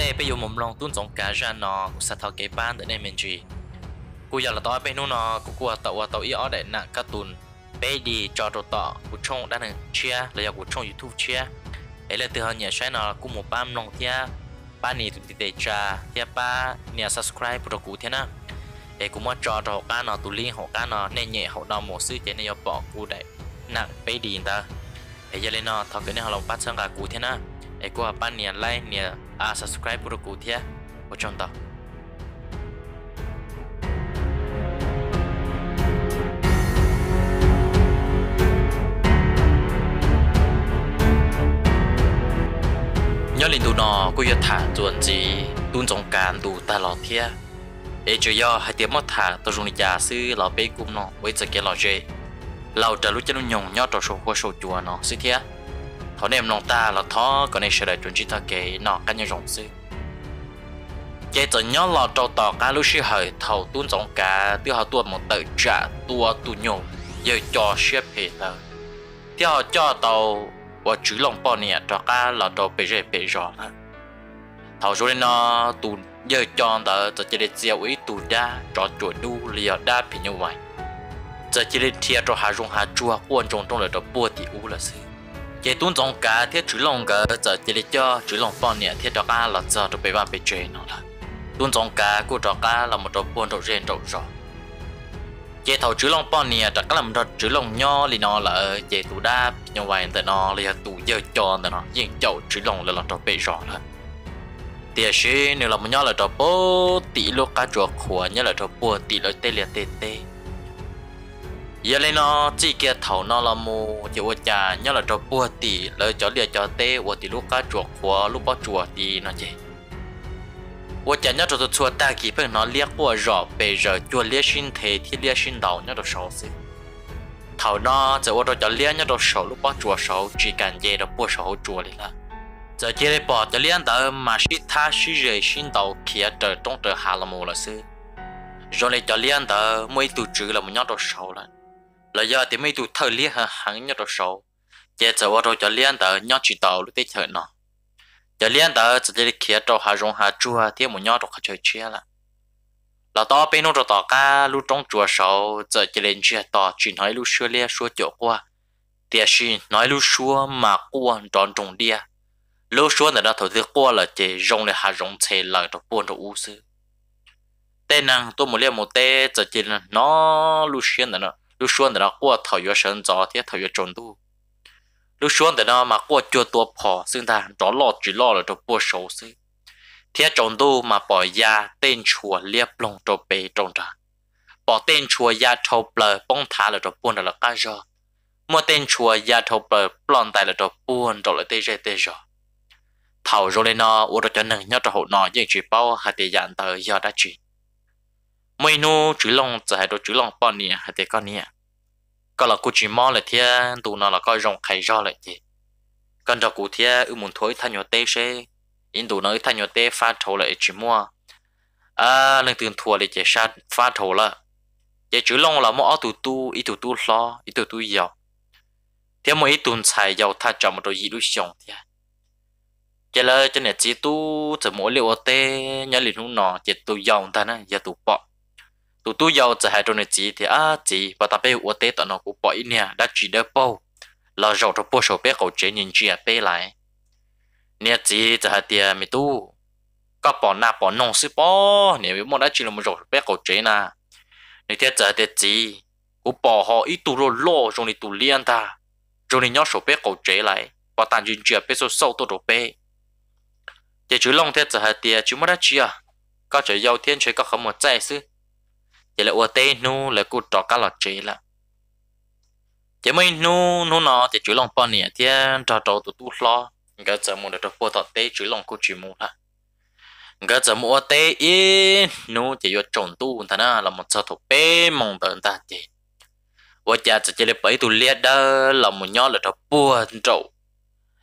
đây bây giờ một lòng tuôn giống cá ra nó sa thao cái ban để nên mình chỉ cú giờ là tôi bên nó nó cú cua tàu tàu ý ở đây nặng cá tuần bây đi cho đồ tọ cú trong đang nè chia là giờ cú trong youtube chia ấy là từ hơn nhà xoay nó cú một bam lòng thia ba nì tụi tụi cha thia ba nhà subscribe của cú thế na, để cũng mà cho đồ cá nó tụi liên hộ cá nó nên nhẹ hộ nó một sự chế này bỏ cú đại nặng bây đi ta ấy giờ lên nó thọ cái này họ lòng bắt sang cả cú thế na, ấy cú ở ban nhà lai nhà à subscribe của 아 subscribe로 고티야 어쩐다 nhớ lên tụ nọ cô giờ thả chuẩn gì tuân trọng càn đủ ta lọ thia để chơi do hai tiếng mất thả tôi dùng nhà sư lọ bê cùng nọ với giờ kia lọ chơi lầu trả lúc chân nhung nhớ trò số qua số chùa nọ sư thia họ nem lòng ta là thó còn này sẽ chuẩn chỉ ta kể nọ cá nhân rộng sư chế tự nhớ lò trâu tỏ cá lúc sư hời thầu tuôn giống cá tiêu họ tuột một tự trả tua tu nhổ giờ cho xếp hệ họ cho tàu và chữ lòng bò nè cho cá lò trâu bể rễ bể rõ đó thầu số nên nó tu giờ cho tờ tờ chế để tiêu ý tu đa cho chuột đu liều đa phi như vậy giờ chế để thiệt cho hà dùng hà chua quan trọng trong lời đó u là gì chế tuôn trọng cả thiết trữ long cả giờ chế để cho trữ long bọn nè thiết cho cả là giờ cho bề bạn bề chế nó là tuôn trong cá của cho cá là một trò buồn trò rèn trò rõ chế thầu trữ long bọn nè cho cả là một trò trữ lòng nho thì nó là chế tu đa nhau vài tại nó là tụ giờ cho nó riêng chậu trữ long là là trò bề rõ là tiền xin nếu là một nho là trò bố tỷ lô cá chuột của nhớ là trò bùa tỷ lô tê liệt tê tê giờ lên nó chỉ kia thầu nó là mù chỉ vợ cha nhớ là cho bùa tì lời cho liệt cho tê vợ tì lúc cá chuột của lúc bao chuột thì nó gì vợ cha nhớ cho tôi chuột ta kỳ bên nó liệt của rõ bây giờ chuột liệt sinh thế thì liệt sinh đầu nhớ được sáu xí thầu nó chỉ vợ cho liệt nhớ được sáu lúc bao chuột sáu chỉ cần dễ được bùa sáu chuột đi là giờ chỉ để bỏ cho liệt đầu mà sĩ ta sĩ rời sinh đầu kia trời trong trời hà là mù là xí rồi lại cho liệt đầu mới tụ trừ là một nhớ được sáu lần là do thì mấy tụ thơ lia hả hắn nhớ đồ sâu chế giờ vào rồi cho liên tờ nhớ chỉ tàu lúc tết thời nọ cho liên tờ chỉ để kia cho hà rong hà chua thì một nhớ đồ chơi chia là là to bên nó rồi tỏ ca lúc trong chùa sâu giờ chỉ lên chia tỏ chỉ nói lúc xưa lia xưa chỗ qua thì xin nói lúc xưa mà qua tròn trùng đia lúc xưa là đã thổi thứ qua là chế rong là hà rong chè là đồ buồn đồ u sư tên năng tôi muốn liên một tê giờ chỉ nó lúc xưa là nó lúc xuân đó qua thảo yếu sơn gió thì thảo yếu trốn đu, lúc xuân đó mà qua chưa tua phò xưng ta đó lo chỉ lo là cho bua xấu xí thế trốn đu mà bỏ ya tên chùa liệp lòng cho bề trốn ra bỏ tên chùa ya thâu bờ bông thả là cho buôn là cá giò mua tên chùa ya thâu bờ bông tài là cho buôn rồi lại tê tê tê giò thảo rồi lên nó uống cho nâng nhớ cho hậu nó nhưng chỉ bao hạt tiền dạn tờ giờ đã chỉ mấy nô chữ long giờ hai đồ chữ long bọn nè hay thế con nè có là cô chỉ mò lại thia, tụ nó là coi rồng khay do lại thế con cho cụ thia, ư muốn thối thay nhau tê xe in tụ nó thay nhau tê pha thầu lại chỉ mua à lần tiền thua lại chỉ sát pha thầu là chỉ chữ long là mò tụ tu ít tụ tu lo ít tụ tu giàu thế mà ít tụ xài giàu thay cho một đồ gì lúc xong thế chỉ là cho nên chỉ tu chỉ mỗi liệu tê nhớ liền lúc nọ chỉ tu giàu ta nè giờ tu bỏ tụ tụ giàu chỉ hai trong chỉ thì à chỉ và ta bé uo tết tao nó cũng bỏ ít nè đã chỉ đỡ bao là giàu cho bao số bé cậu chế nhìn chị à bé lại nè chỉ chỉ hai tiền mi tu có bỏ na bỏ nong sư bỏ nè mi muốn đã chỉ là một giàu bé cậu chế na nè thế chỉ hai chỉ cũng bỏ họ ít tu rồi lo trong này tu liên ta trong này nhóc số bé cậu chế lại và ta nhìn chị à bé số sâu tôi đồ bé chỉ chú long thế chỉ hai tiền chú muốn đã chỉ à có chơi giàu thiên chơi có không một trái sư chỉ là uất nu là cú trò cá lọt chế là chỉ mới nu nu nó chỉ chuối lòng bò nè thì à, trò trò tụt tụ lo ngỡ giờ mua được trò bò tọt tê chuối lòng cú chỉ mua là ngỡ giờ mua tê ý nu chỉ vô trộn tu thà na là một sao thổ bê mong tận ta chỉ vợ cha chỉ chỉ là bảy tụ liệt đó là một nhó là trò bùa trậu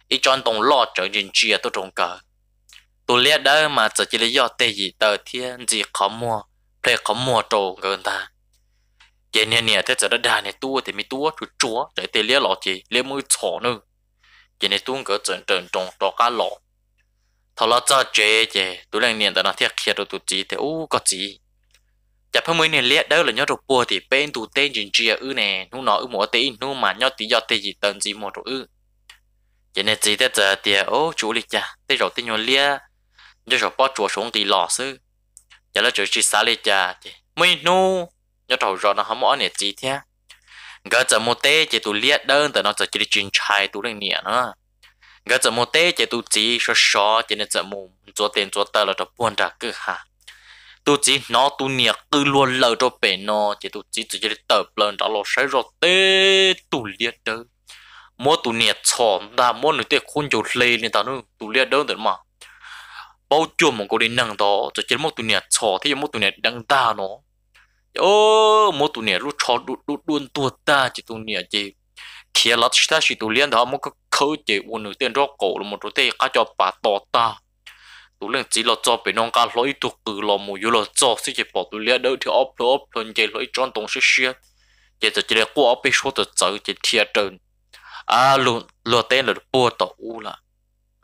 ý chọn tông lo trở nên chia tôi trồng cờ tụ liệt đó mà chỉ chỉ là do tê gì tờ thiên gì khó mua thế có mua trâu người ta cái này này thế giờ đã đà này tua thì mi tua chú chúa để tiền lia lọ chị lia mũi sổ nữa cái này tua người trần trần trong trò cá lọ thọ lo cho chế chế tụi lần nè ta nó thiệt kia rồi tụi chị thế u có gì chả phải mới này lia đâu là nhớ rồi bùa thì bên tụi tên chuyện chia ư nè nu nó ư mỏ tí nu mà nhớ tí do tê gì tần gì mỏ trâu ư cái này chị thế giờ thì ô chú lịch cha thế rồi tên nhớ lia nhớ rồi bỏ chúa xuống thì lọ xứ giờ là chơi chỉ xả lên cha thì mấy nu nhớ đầu rồi nó không ăn nè gì thế gỡ giờ một tê chỉ tu liệt đơn từ nó giờ chỉ chuyên trai tu lên nè nữa gỡ giờ một tê chỉ tu chỉ sơ sơ chỉ nên giờ mù cho tiền cho tờ là cho buồn ra cứ ha tu chỉ nó tu nè cứ luôn lờ cho bể nó chỉ tu chỉ chơi tờ lên đó lo sai rồi tê tu liệt đơn mỗi tu nè chọn ta mỗi người tê khôn chỗ lên nên ta nó tu liệt đơn được mà bao chuông mong có đến năng đó cho chết một tụi này chó thì một tụi này đang ta nó ô một tụi này lúc chó đút đút đun tua ta chỉ tụi này chỉ khi lát ta chỉ tụi liên đó một cái khâu chỉ uốn nửa tiền róc cổ là một chỗ tê cá cho bà to ta tụi liên chỉ là cho bị nông cá lối tuột cử lò mồi, yếu là cho sẽ chỉ bỏ tụi liên đỡ thì ốp lỡ ốp lên chỉ lối tròn tổng số xia chỉ cho chỉ là qua ốp bị số tụi chỉ thiệt trơn à luôn lừa tên là bùa tàu u là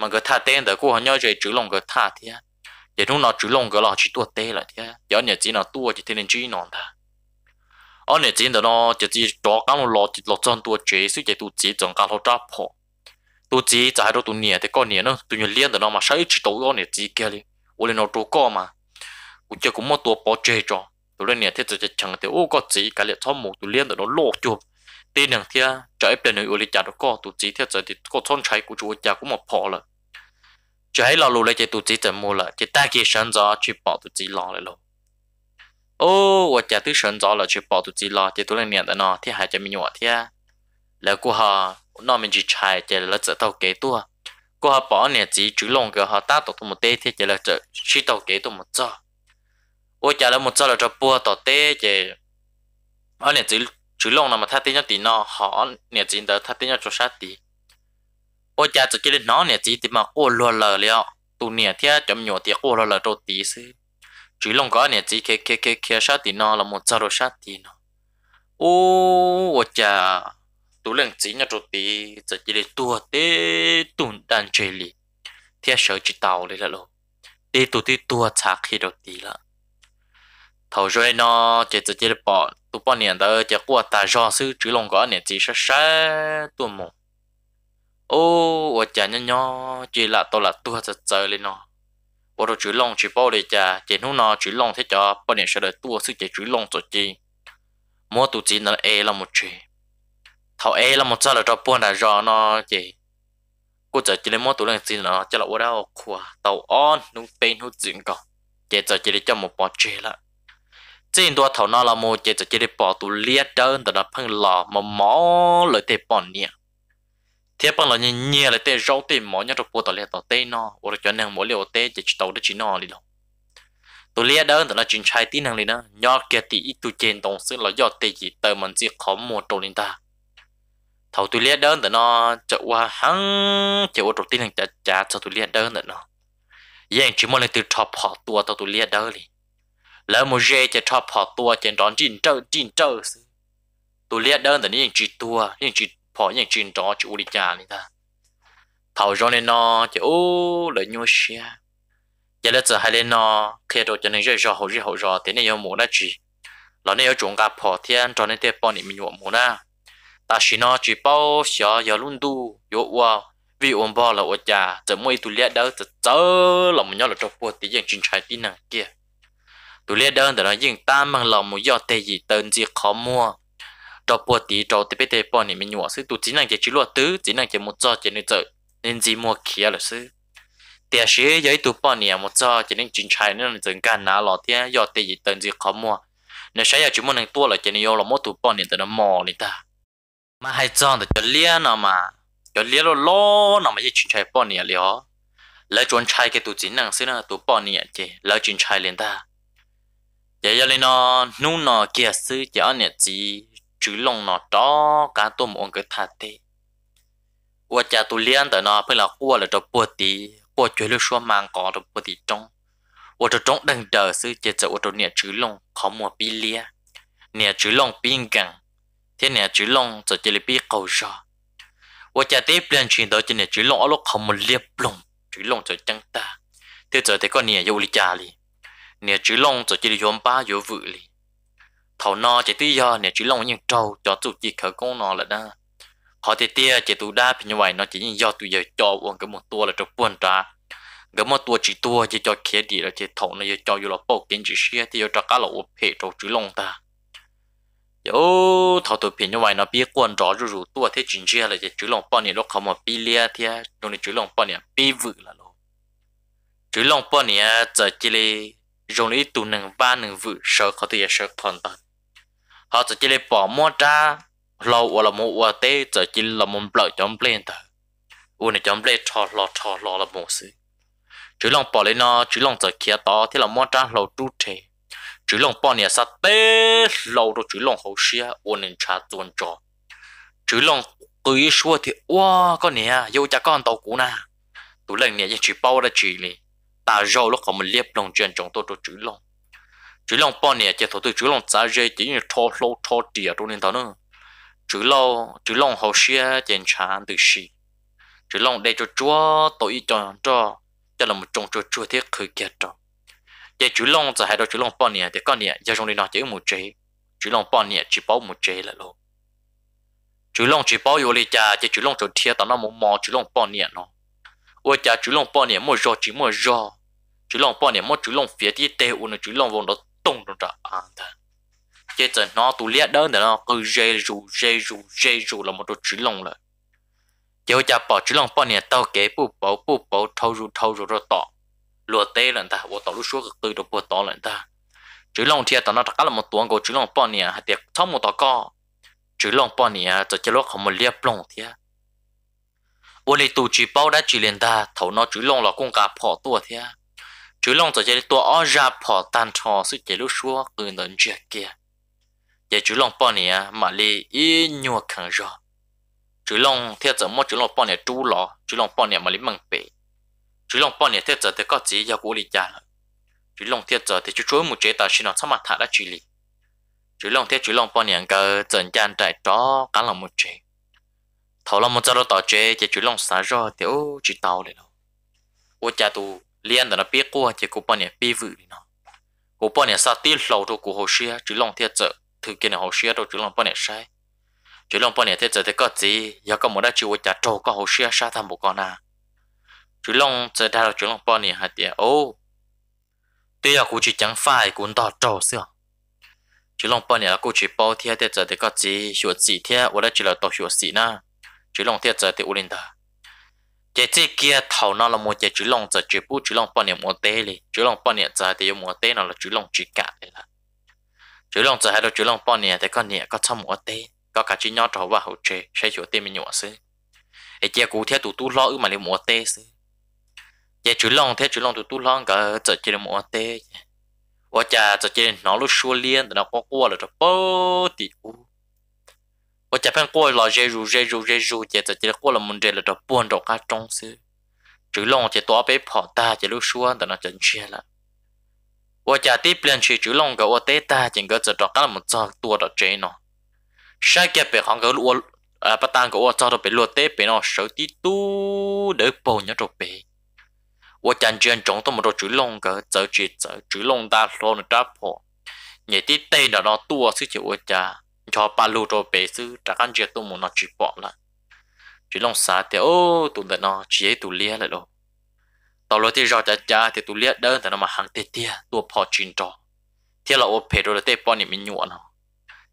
mà cái thà tên đó cô họ nhau chơi chữ lòng cái thà thì á giờ chúng nó chữ lòng cái lò chỉ tua tê là thì á giờ nhà chỉ nó tua chỉ thiên chỉ nó ta ở nhà chỉ nó chỉ chỉ cho cái lò chỉ lò chọn tua chế suy chỉ tu chỉ chọn cái lò tráp họ tu chỉ trái đó tu nhẹ thì con nhẹ nó tu nhẹ liên đó nó mà sai chỉ tàu ở nhà chỉ kia đi ô lên nó tu co mà cũng chưa cũng một tua bỏ chế cho tu lên nhà thế chỉ chẳng thì ô có chỉ cái liệt thom một tu liên đó nó lộ chuột tin rằng thia trái bên này ô lên chả nó có tu chỉ thế chỉ thì có chọn trái của chúa chả cũng một phò rồi chỉ hãy lo lù lại chỉ tụt chỉ tận mua là chỉ ta kia sẵn gió chỉ bỏ tụt chỉ lo lại luôn ô và chả tư sẵn gió chỉ bỏ tụt chỉ lo chỉ tụi lên đó nó thì hai chả mình nhọ thì là cô họ mình chỉ chạy chỉ là chở tàu họ bỏ niệm chỉ chú lòng cái họ ta tụt một tê chỉ là chỉ tàu kế một cho ô chả một cho là cho bua tàu tê chỉ chỉ chú lòng là mà thắt tin nhau tí họ niệm chỉ đó thắt tin nhau cho sát ô cha cho cái nó nè chỉ tìm mà ô lừa lờ liệu tu nè thia chậm nhỏ thì ô lừa lờ trâu tí xí chỉ lòng có nè chỉ kê kê kê kê sát thì nó là một sao đồ sát thì nó ô ô cha tu lần chỉ nhà trâu tí cho cái lên tu tê tu đan chơi lì thia sợ chỉ tàu đấy là lo đi tu tí tu chả khi đầu tí là thầu rồi nó chỉ cho cái bỏ tu bỏ nè đó chỉ qua ta do sư chỉ lòng có nè chỉ sát sát tu mông ô ở chả nhỏ nhỏ chỉ là tôi là tua thật trời lên nó bộ đồ chữ lông chỉ bao để chả chỉ nó nó chữ lông thế cho bao nhiêu sẽ đợi tua sức chỉ chữ lông cho chi mua tụ chỉ nó e là một chuyện thảo e là một sao là cho buôn đã rõ nó chỉ cô chờ chỉ lấy mua tụ lên chỉ nó cho là ở đâu khóa tàu on nung tên hút chuyện còn chỉ chờ chỉ để cho một bọn chơi là trên đua thảo nó là một chỉ chờ chỉ để bỏ tụ liệt đơn từ đó phăng lò mà mỏ lời thế bọn niệm thế bằng là nhiều là tê rau tê mỏ nhá rồi bùa tao lẹ tao tê nó ủa rồi cho nàng mỗi liệu tê chỉ tàu đó chỉ nó đi đâu tụi lẹ đó là chuyện trai tí năng đi đó nhọ kia tí ít tụi trên tổng xứ là do tê chỉ tờ mình chỉ khó một trâu lên ta thầu tụi lẹ đó là nó chạy qua hắn chạy ô trâu tí nàng chả chả cho tụi lẹ đó tụi nó yên chỉ muốn lần từ top họ tua tao tụi lẹ đó đi lỡ một dê chạy top họ tua chạy đón chín trâu chín trâu tụi lẹ đó tụi nó yên chỉ tua yên chỉ พออย่างจีนจอจูอุลิจานี่ท่าเผาร้อนเนาะจะโอ้เลยนัวเชียยาเลือดจะให้เลยเนาะเคยโดนจะหนึ่งเรื่อยๆหัวเรื่อยหัวรอแต่เนี่ยยังหมูได้จีเราเนี่ยจงกับพอเทียนจอเนี่ยเตี้ยปอนี่มีหัวหมูนะแต่ชินอจีเป้าเสียยาลุ่นดูโยว่าวิอมบอเราอดยาจะมวยตุเลียดเด้อจะเจอเราไม่ยอมเราจะปวดตีอย่างจีนชายตีนังเกียตุเลียดเด้อแต่เรายิ่งตามมันเราไม่ยอมเตยเตินจีขอมัวตัวปวดตีจอที่เปเตปอนี่มัีหัวซึ่งตัวจีนังจะจีรัวตื้อจีนังจะมุจจอจะนึกเจอเน้นจีมัวเขียลซึ่งแต่เชื่อย้ายตัวปอนี่มุจจอจะนึกจีนชายนั่นจึงการน้าหล่อเทียยอดตีเติ้ลจีขมัวเนื้อใช้ยาจีมัวหนึ่งตัวเลยจะนึกยเราหมอตัวปอนี่แต่ละหมอนี่ตามาให้จอนแต่จะเลี้ยนออกมาจะเลี้ยนล้อล้อนออกมาจะจีนชายปอนี่เลยอ๋อแล้วจวนชายแกตัวจีนังซึ่งนั่นตัวปอนี่เจแล้วจีนชายเลี้ยนตาอย่าเลยนอนนู่นนอเกียร์ซื้อจะอันเนี่ยจี chữ lòng nó đó cả tôi một cái thà thế. qua cha tôi liên tới nó phải là qua là trong bữa tí qua chơi lúc xuống mang có trong bữa tí trong qua trong trong đằng đờ sư chế cho qua trong nhà chữ lòng khó mua bi lia nhà chữ lòng biên gần thế nhà chữ lòng chỉ chơi bi cầu gió qua cha tiếp lên chuyện tới cho nhà chữ lòng ở lúc không một liệp lòng chữ lòng cho chẳng ta thế giờ thấy con nhà yêu lý cha li nhà chữ lòng cho chỉ đi hôm ba yêu vự li thầu no chỉ tí do nè chỉ lòng những trâu cho tụ chỉ khởi công nó là đa họ thì tia chỉ tụ đa thì như vậy nó chỉ những do tụ giờ cho uống cái một tua là trong buồn trả cái một tua chỉ tua chỉ cho khía đi là chỉ thầu nó giờ cho dù là bốc kiến chỉ xe thì giờ cho cá là uống hệ trâu chỉ lòng ta yo thầu tụ phiền như vậy nó biết quan rõ rồi rồi tua thế chính chia là chỉ chỉ lòng bao nhiêu lúc không mà bị lia thì cho nên chỉ lòng bao nhiêu bị vự là lo chỉ lòng bao nhiêu giờ chỉ là dùng ít tụ nâng ba nâng vự sợ khó thì sợ còn tao họ sẽ chỉ lấy bỏ mua ra lâu là mua tê giờ chỉ là muốn lợi chống lên thôi u này chống lên cho lo cho lo là một sự chỉ lòng bỏ lên nó chỉ lòng giờ kia đó thì là mua ra lâu tu thế chỉ lòng bỏ nhà sát tê lâu rồi chỉ lòng hậu xia u này trả tuần cho chỉ lòng cứ xua thì wow con nè yêu cha con tàu cũ na tụi lần nè chỉ bao ra chỉ này ta rồi lúc họ mình liếp lòng chuyện chúng tôi tôi chỉ lòng chú long bọn nè chỉ thổ tư chỉ lòng giá dây chỉ như thô lô thô tiệt trong nên đó nữa chỉ lâu chỉ lòng hậu xia chèn chán từ xì chỉ lòng để cho chúa tội cho cho cho là một trong chúa chúa thiết khởi kia cho chỉ chỉ lòng giờ hai đó chú long bọn nè thì con nè giờ trong đi nó chỉ một chế chỉ lòng bọn nè chỉ bảo một chế là luôn chú long chỉ bảo yêu lý cha chỉ chú long cho thiết tao nó một mò chú long bọn nè nó ôi cha chú long bọn nè mua rò chỉ mua rò chú long bọn nè mua chú long phía đi tê u chú long lòng vùng đó tung trong trở an à, thà chế trở nó tù liệt đơn để nó cứ dê rù dê rù dê rù là một đồ chữ lòng lời chế cha bỏ chữ lòng bao nhiêu tao kế bù bầu bù bầu thâu rù thâu rù rồi tỏ lùa tê lần ta bộ tỏ lúc xuống từ đồ bộ tỏ lần ta chữ lòng thiệt tao nó tất cả là một tuần của chữ lòng bao nhiêu, hay tiệt thâu một tỏ co chữ lòng bao nhiêu, cho chế lúc không một liệp lòng thiệt ủa lấy tù chỉ bao đã chỉ liền là con cá bỏ tua thiệt chú long tỏ chơi tua ó ra phò tan trò sự chơi lúc xua cứ nấn chơi kia giờ chú long bọn nè mà li y nhua khẩn rồi chú long theo giờ mỗi chú long bọn nè chú lò chú long bọn nè mà li măng bể chú long bọn nè theo giờ thì có gì giờ cố li già. chú long theo giờ thì chú chúa một chế tạo sinh nó sao mà thả đã chỉ li chú long theo chú long bọn nè cái trận gian Trại tró cả lòng một chế thầu lòng một giờ đó tạo chế thì chú long sáng rồi thì ô chỉ tàu này nó. ô cha tu liền đó nó biết qua chỉ cô bao nhà biết vự đi nó cô bọn nhà sao tiêu lâu cho cô hồ xia chỉ lòng thiệt trợ thứ kia này hồ xia đâu chỉ lòng bao nhà sai chỉ lòng bao nhà thiệt trợ thì có gì giờ có một đứa chịu trả trâu có hồ xia sao tham bộ con à chỉ lòng giờ đa là chỉ lòng bao nhà hạt tiền ô tuy là cô chỉ chẳng phải cũng đỏ trâu xưa chỉ lòng bọn nhà cô chỉ bao thiệt thiệt trợ thì có gì sửa gì thiệt ở đây chỉ là tàu sửa gì na chỉ lòng thiệt trợ thì u linh đó chế chế kia thầu nó là một chế chú lòng giờ chế bút chú lòng bao nhiêu một tế li chú lòng bao nhiêu giờ thì một tế nó là chú lòng chỉ cả đấy là chú lòng giờ hay là chú lòng bao nhiêu thì con nhẹ có trong một tế có cả chú nhau thầu và hậu chế sẽ chỗ tế mình nhỏ xí ấy chế cụ thế tụ tu lo ư mà li một tế xí chế chú lòng thế chú lòng tụ tu lo cả giờ chế một tế 我家这些拿了手链，然后过过了这包的，我这边过了热入热入热入，接着接着过了门这了，这半着个钟时，只让我这多被跑大，这路说的那真切了。我家地边去只让个我带大，整个这着干么早多的真呢？sai kia bị hàng cái lúa à bắt tang của cho nó bị lúa tép bị nó sợ tí tu để bầu nhớ rồi bị và chẳng chuyện chúng tôi một chữ long cái chữ chữ chữ long ta lo nó đáp hộ nhảy tí tây là nó tua sức chịu cha cho ba lô rồi bé sư trả căn chuyện tôi muốn nó chỉ bỏ lại chỉ lòng xá thì ô tụi nó nó chỉ ấy tụi lia lại rồi tao lo thì rõ cha cha thì tụi lia đơn thì nó mà hàng tê tê tụi phò chín trò thì là ô phê rồi tê bọn này mình nhuộn nó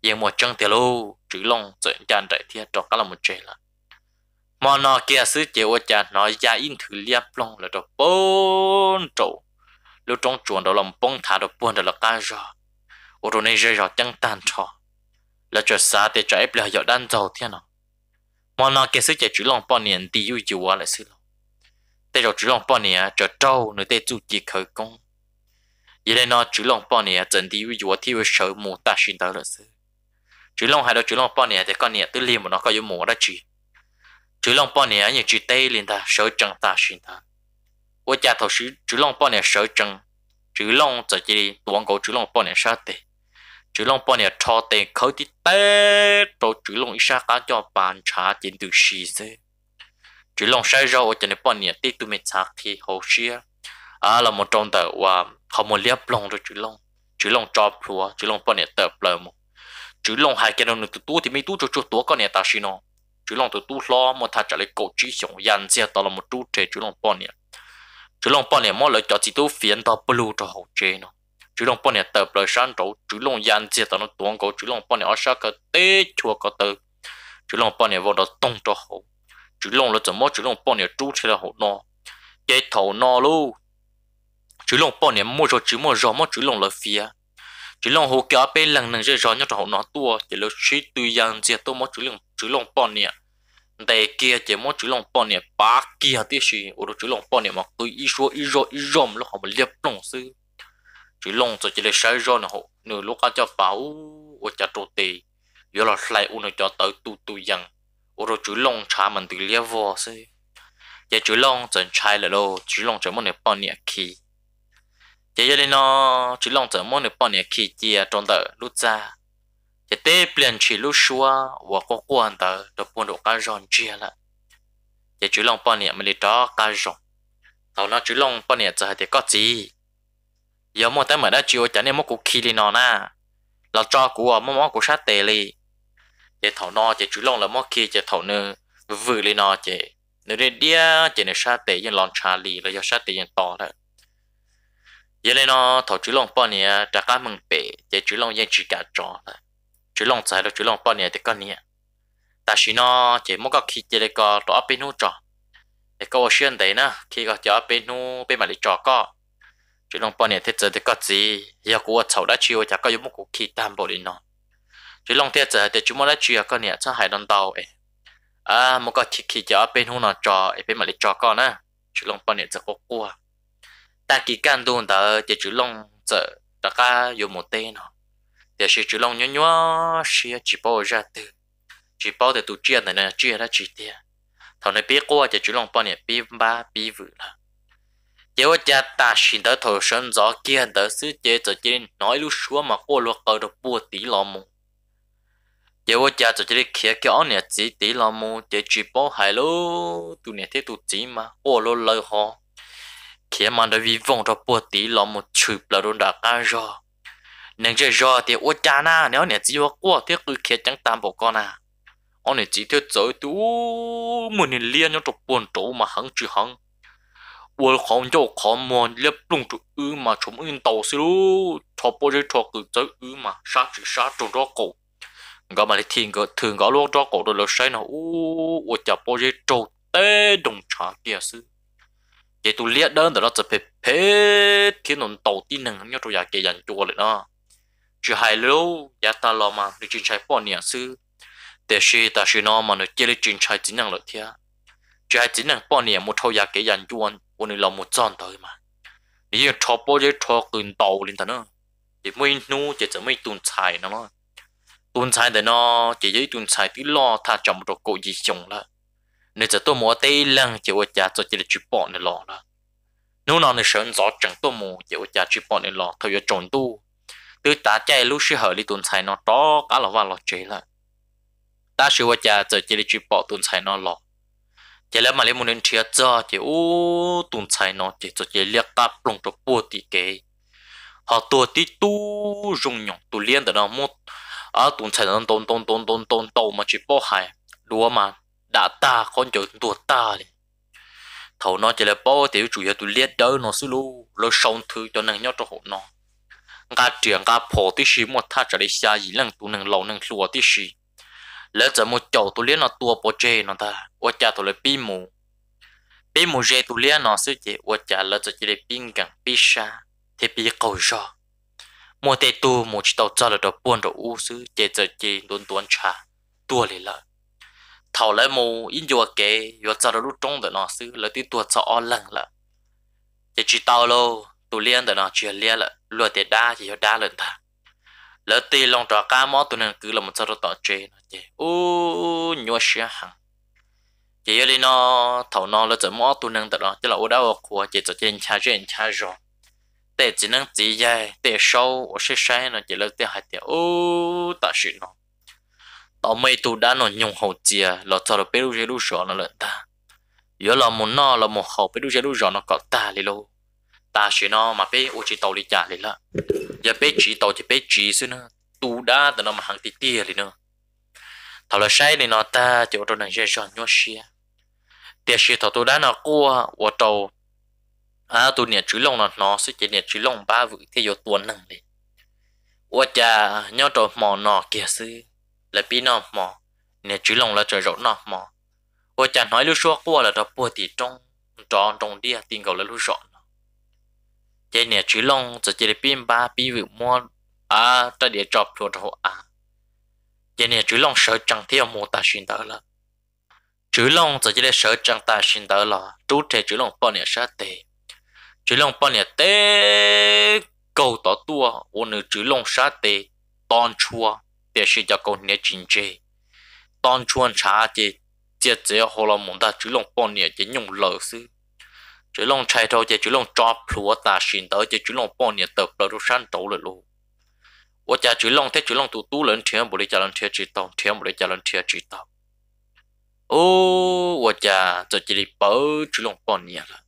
yên một chân thì lâu chỉ lòng sợ chán chạy thì trò cả là một chơi là mà nó kia sư chế ô cha nó ra in thử lia plong là trò bốn trầu lúc trong chuồng đó làm bông thả đồ buồn đó là cá rồi ô rồi này rơi vào chân tan trò là cho xa thì cho ép là dạo đan giàu thế nào mà nó cái sự chạy chú lòng bao niên tí dù dù quá à lại sự lòng tê cho chú lòng bao niên cho trâu nơi tê chú chỉ khởi công vậy nên nó chú lòng bọn niên dần tí dù dù thì vừa sợ mù ta xin tới là sự chú lòng hai đó chú lòng bao niên thì con niên tư liền mà nó có dù mù đó chị chú lòng bao niên những chú tê liền ta sợ chẳng ta xin ta 我家头是猪笼包年烧蒸，猪笼自己的端狗猪笼包年烧的。chú long bọn nhà cho tiền khâu tít tê tổ chú long ít sao cả, cho bàn trà tiền từ xì xê chú long sai rau ở trên bọn nhà tí tụi mình sạc thì hậu xia à là một trong tờ và không muốn liếp long rồi chú long chú long cho plua chú long bọn nhà tờ plờ một chú long hai cái đồng tụi tu thì mấy tu cho cho tu con nhà ta xin nó chú long tụi tu lo một thà trả lại cổ chí sống dàn xe tao là một tu trẻ chú long bọn nhà chú long bọn nhà mỗi lời cho chỉ tu phiền tao blue cho hậu chế nó chú long bọn này tập lời sáng trổ chú long dàn chia tao nó tuôn cổ chú long bọn này ở sao cơ tê chùa cái tự chú long bọn này vào đó tông cho hổ, chú long là 怎么 chú long bọn này chú thì là hậu nó dây thầu nó luôn chú long bọn này mua cho chú mua rõ mua chú long là phía chú long hồ kéo bên lần lần rồi rõ nhau cho hổ nó tua chỉ là suy tư dàn chia tao mua chú long chú long bọn này đây kia chỉ mua chú long bọn này ba kia tiếc gì ở đó chú long bọn này mà tôi ít số ít rõ ít rộng lúc họ mà liệp lòng sư chỉ long cho chỉ lấy sai rồi nè nửa lúc cho bảo ở chợ trộn tì giờ là lại u nửa cho tới tu tu dần ô rồi chỉ long trả mình từ lia vò xí giờ chỉ long chẳng sai là đâu chỉ long chẳng muốn để bao nhiêu khi giờ giờ nó chỉ long chẳng muốn để bao nhiêu khi chia trong đời, lúc ra giờ tê biển chỉ lúc xua và có quan tới, được buôn đồ cá ròn chia lại giờ chỉ long bao nhiêu mình để đó cá ròn sau đó chỉ long bao nhiêu giờ thì có gì ยอมหมแต่เหมือนได้จิวจะเนี่ยมกุคีลีนอน่าเราจอกูอมั่วมั่วกูชาเตลีเจะถหนอเจะจุลงแล้วมั่คีเจะถอนเนื้อวือลนอเจเนื้อเดียเจะเนื้อชาเตยังหลอนชาลีแล้วยาชาเตยังต่อละยังเลยนอถอนจุลงป้อนเนี่ยจาก้ามึงเป๋เจะจุลงยังจีกัดจอละจุลงใจแล้วจุลงป้อนเนี่ยแต่ก็เนี่ยแต่ชีนอเจะมั่ก็คีจะเลยก็ต่อไปนู่นจอแต่ก็เชื่อใจนะคีก็จะไปนู่นไปมาเลยจอก็ chỉ e. e long bao nhiêu thế giờ thì có gì giờ của cháu đã chịu chắc có một cuộc khi tam bộ linh nó chỉ long thế giờ thì chúng nó đã chịu có nhiều cho hai đòn đầu ấy à một cái khi khi cho bên hông nó cho ấy bên mà để cho con á chỉ long bao nhiêu giờ có cua ta kỳ can đồn đó thì chỉ long giờ đã có dùng một tên nó thì chỉ chỉ long nhớ nhớ chỉ chỉ bao ra từ chỉ bao để tụ chia này này chia ra chỉ tiền thằng này biết qua thì chỉ long bao nhiêu biết ba biết vừa là chế cha ta xin tới thổi sơn gió kia tới sứ chế cho chế nói lúc xưa mà khô luật ở được bùa tí lò mù chế cha cho chế kia kia ông nè chỉ tí lò mù chế chỉ bỏ hai lô tụ nè thế tụi chỉ mà khô lô lời họ kia mà đã vi vong cho bùa tí lò mù chụp là đồn đã ca rồi nên chế rồi thì hoa cha na nếu nè chỉ hoa qua thế cứ kia chẳng tam bộ con à ông nè chỉ theo dõi tú mình liên nhau trong buồn trụ mà hắn chịu hắn วอลของโจขอมอนเลียบลุงจุอือมาชมอื่นเตสิลูทอปอดิทอกึจะอื้อมาชาจิชาจุดรอกโกก็มาได้ทิ้งก็ถึงก็ลูกรอกโกตัวเราใช้นะอู้วจะปอดิโจเต้ดงชาเกียซื้อเจตุเลียดเดินแต่เราจะเพเพ็ดเทียนนนเตที่หนึ่งเนี่ยตัวอยากเกยันจัวเลยนะจะหายรู้ยาตาลอมาดิจินใช้ป้อนเนี่ยซืแต่ชีแต่ชีนอมันเจริจินใช้จินังเลยเทียจะให้จินังป้อนเนี่ยมุทอยาเกยันจวนวันนี้เราหมดจอนตัวมานี่จทชอบโป้จะชอบตืนโตลินแต่เนาะจะไม่นู้จะจะไม่ตุนชายนะมั้งตุนชายแต่เนาะจะี่ตุนชายที่รอถ้าจำรกูยิ่งจงละเนี่ยจะตัวมัวเต้ยลังจะว่าจะจะจะจีบปอนในหลอละนู้นในเชิงจอดจังตัวมัวจะว่าจะจีบปอนในหลอทอยจงตู้ตัวตาใจลูกชื่อเหรอลิตุนชายนอตอกอะไรว่าหลอเจละตาชื่อว่าจะจะจะจีบปอนตุนชายนอหลอก chỉ là mà lấy một nền chia cho chỉ ô tụng sai nó chỉ cho chỉ liệt ta plong cho bùa tí cái họ tua tí tu dùng nhộng tu liên đó một à tụng sai nó tôn tôn tôn tôn tôn tàu mà chỉ bỏ hại đùa mà đã ta con chỗ tua ta đi thầu nó chỉ là bỏ thì chủ yếu tu liên đó nó xí lu lo sống thứ cho năng nhóc cho hộ nó ngà trường ngà phổ tí xí một thà trở đi xa gì lần tu năng lâu năng lùa tí xí lỡ giờ một chậu tụi liên nó tua bò chê nó ta ô cha tụi lấy pi mù pi mù chê tụi liên nó sư chị ô cha lỡ giờ chỉ để pin gần pi sa thì pi cầu gió mua tê tu một chỉ tàu cho là đồ buôn đồ u sư chê giờ chê luôn tuôn cha tua lì lợ thảo lấy mù in dùa kê dùa cho là lúc trong đó nó sư lỡ tí tua cho o lần lợ chỉ chỉ tàu lô tụi liên đó nó chỉ liên lợ lừa tê đa chỉ cho đa lần ta lỡ tì lòng trò cá mó tụi nàng cứ là một sao tỏ chê nó chê u nhua xia hẳn, chỉ ở đây nó thầu nó lỡ chở mò tụi nàng tự đó chứ là ô đau của chỉ cho trên cha trên cha rồi tệ chỉ năng chỉ dài tệ sâu ô xe xe nó chỉ là tệ hạt tệ u tạ sự nó tao mày tụ đã nó nhung hậu chia lỡ cho nó bê chê lu nó lợn ta giờ là mù nò là mù hậu bê chê lu nó có ta lì lô ta chỉ nó mà bé ô chỉ tàu đi trả lên là giờ bé chỉ tàu thì bé chỉ xí nữa tu đã từ nó mà hàng tí tía lên nữa thảo là sai lên nó ta chỉ ô tô này dễ dàng nhau xia tiếc xia thảo tu đã nó cua ô tô, à tu nhiệt chữ lông nó nó sẽ chỉ nhiệt chữ lông ba vụ thế vô tuần năng lên ô cha nhau trò mò nó kia xí là pi nó mò nhiệt chữ lông là trời rộng nó mò ô cha nói lưu số cua là trò bùa thì trong tròn trong đĩa tiền cầu là lưu chọn chế nè chú long cho chế pin ba pin vụ mua à cho để cho chuột hộ à chế nè chú long sợ chẳng thiếu mua ta xin đỡ là chú long cho chế sợ chẳng ta xin đỡ là chú trẻ chú long bao nhiêu sợ tệ chú long bao nhiêu tệ câu tỏ tua ôn nữ chú long sợ tệ toàn chua để sự cho câu nè chính chế toàn chua trả chế chế chế hồ là muốn ta chú long bao nhiêu chế nhung lỡ xứ chỉ long chạy thôi chỉ chỉ long chop lúa ta xin tới chỉ chỉ long bỏ nhiệt tờ production rút san rồi luôn và cha chỉ long thế chỉ long tu tu lên thiên bồ đề cha lên thiên chỉ tông thiên bồ đề cha lên thiên chỉ tông ô và cha giờ chỉ đi bớ chỉ long bỏ nhiệt là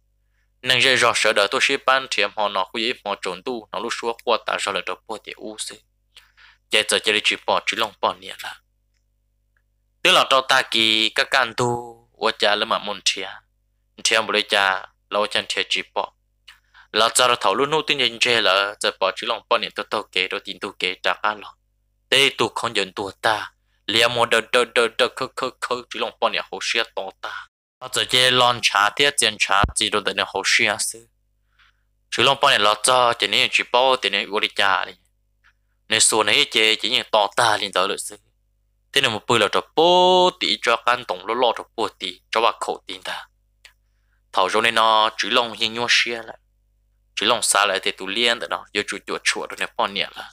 nên dây rõ sợ đời tôi sẽ ban thiên họ nó quý họ trốn tu nó lúc xuống qua ta sao lại được bỏ thì u xí giờ giờ chỉ đi chỉ bỏ chỉ long bỏ nhiệt là tức là cho ta kỳ các can tu và cha là mà môn thiên thiên bồ đề cha lo chân thiệt chỉ bỏ là giờ là thảo luôn nô tin nhân chơi là giờ bỏ chỉ lòng bỏ niệm tôi tôi kế rồi tin tôi kế chắc cả lòng để tu con nhận tu ta liền mô đờ đờ đờ đờ khơ khơ khơ chỉ lòng bỏ niệm hồ sơ to ta nó giờ chơi lon trà tiết tiền trà chỉ đồ đợi niệm hồ sơ sư chỉ lòng bỏ niệm là giờ chỉ niệm chỉ bỏ tiền niệm gọi đi trả đi nên số này chơi chỉ niệm to ta liền giờ lợi sư thế nên một bữa là cho bố tí cho căn tổng lô lô cho bố tí cho bà khẩu tin ta thảo rồi nên nó chỉ lòng hiên nhau xia lại chỉ lòng xa lại thì tụ liên đó đó giờ chủ chuột chuột rồi nè bọn nhẹ là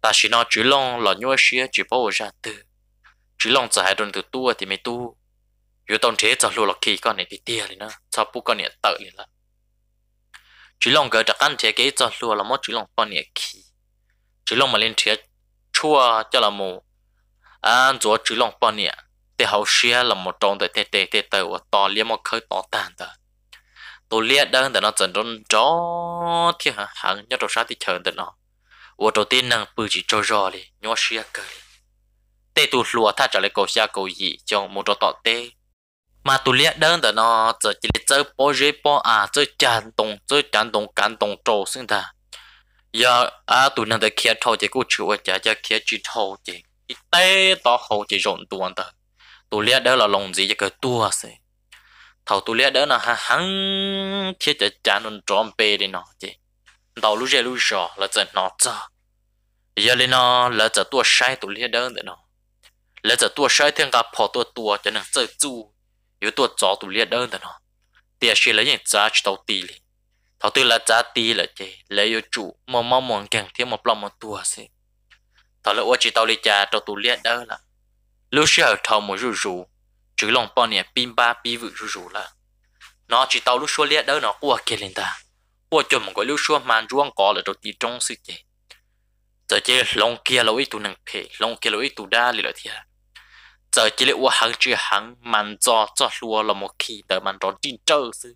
ta chỉ nó chỉ lòng là nhau xia chỉ bao ra từ chỉ lòng sợ hai từ tua thì mới tu giờ tổng thế cho lùa lọc khí con này thì tia thì nó cho bu con này tự liền là chỉ lòng gỡ đặc ăn thế cái cho lùa là mất chỉ lòng bọn nhẹ khí chỉ lòng mà lên thế chua cho là mù ăn à, rồi chỉ lòng bọn nhẹ แต่เขาเชียลมตรงแต่เตเตเตเตว่าต่อเลี้ยมเคยต่อตานแต่ตัวเลี้ยดังแต่นอจนจนจ้อที่หาหางยอดตัวชาติเชิญแต่นอว่าตัวตีนนางปืนจีจอยอเลยยอเชียเกยเตตัวหลัวถ้าจะเลยกูเชียกูยีจงมุดต่อเตมาตัวเลี้ยดังแต่นอจะจิเลเจอปอเจปออาเจอจานตรงเจอจานตรงการตรงโจซึ่งแต่ยาอาตัวนั้นแต่เคียทอเจกูชื่อว่าจะจะเคียจีทอเจอีเต้ต่อเขาจะรอนตัวแต่ tu lia đó là lòng gì cái tua xí thầu tu lia đó là hăng hăng thiết cho chán luôn trộm bê đi nó chứ đầu lúc giờ lúc giờ là giờ nó cho giờ lên nó là giờ tua sai tu lia đó nữa nó là giờ tua sai thiên cả bỏ tua tua cho nên chơi chu yếu tua à chó tu lia đó nữa nó tiếc sẽ lấy những giá chỉ đầu tì liền thầu tư là giá tì là chứ lấy yếu chủ mà mong muốn càng thêm một lòng một tua à xí thầu là ô chỉ tao lấy giá cho tu lia đó là lúc sẽ ở thầu một rủ rủ chứ lòng bọn nè pin ba pi vự rủ rủ là nó chỉ tao lúc xua liệt đâu nó qua kia lên ta qua chùm một cái lúc xua màn ruộng có là đầu tiên trong sự chế giờ chế lòng kia lâu ít tụ nặng phê lòng kia lâu ít tụ đa lì lợi thiệt giờ chế lại qua hàng chưa hàng màn cho cho lúa là một khi tới màn tròn chín trâu sư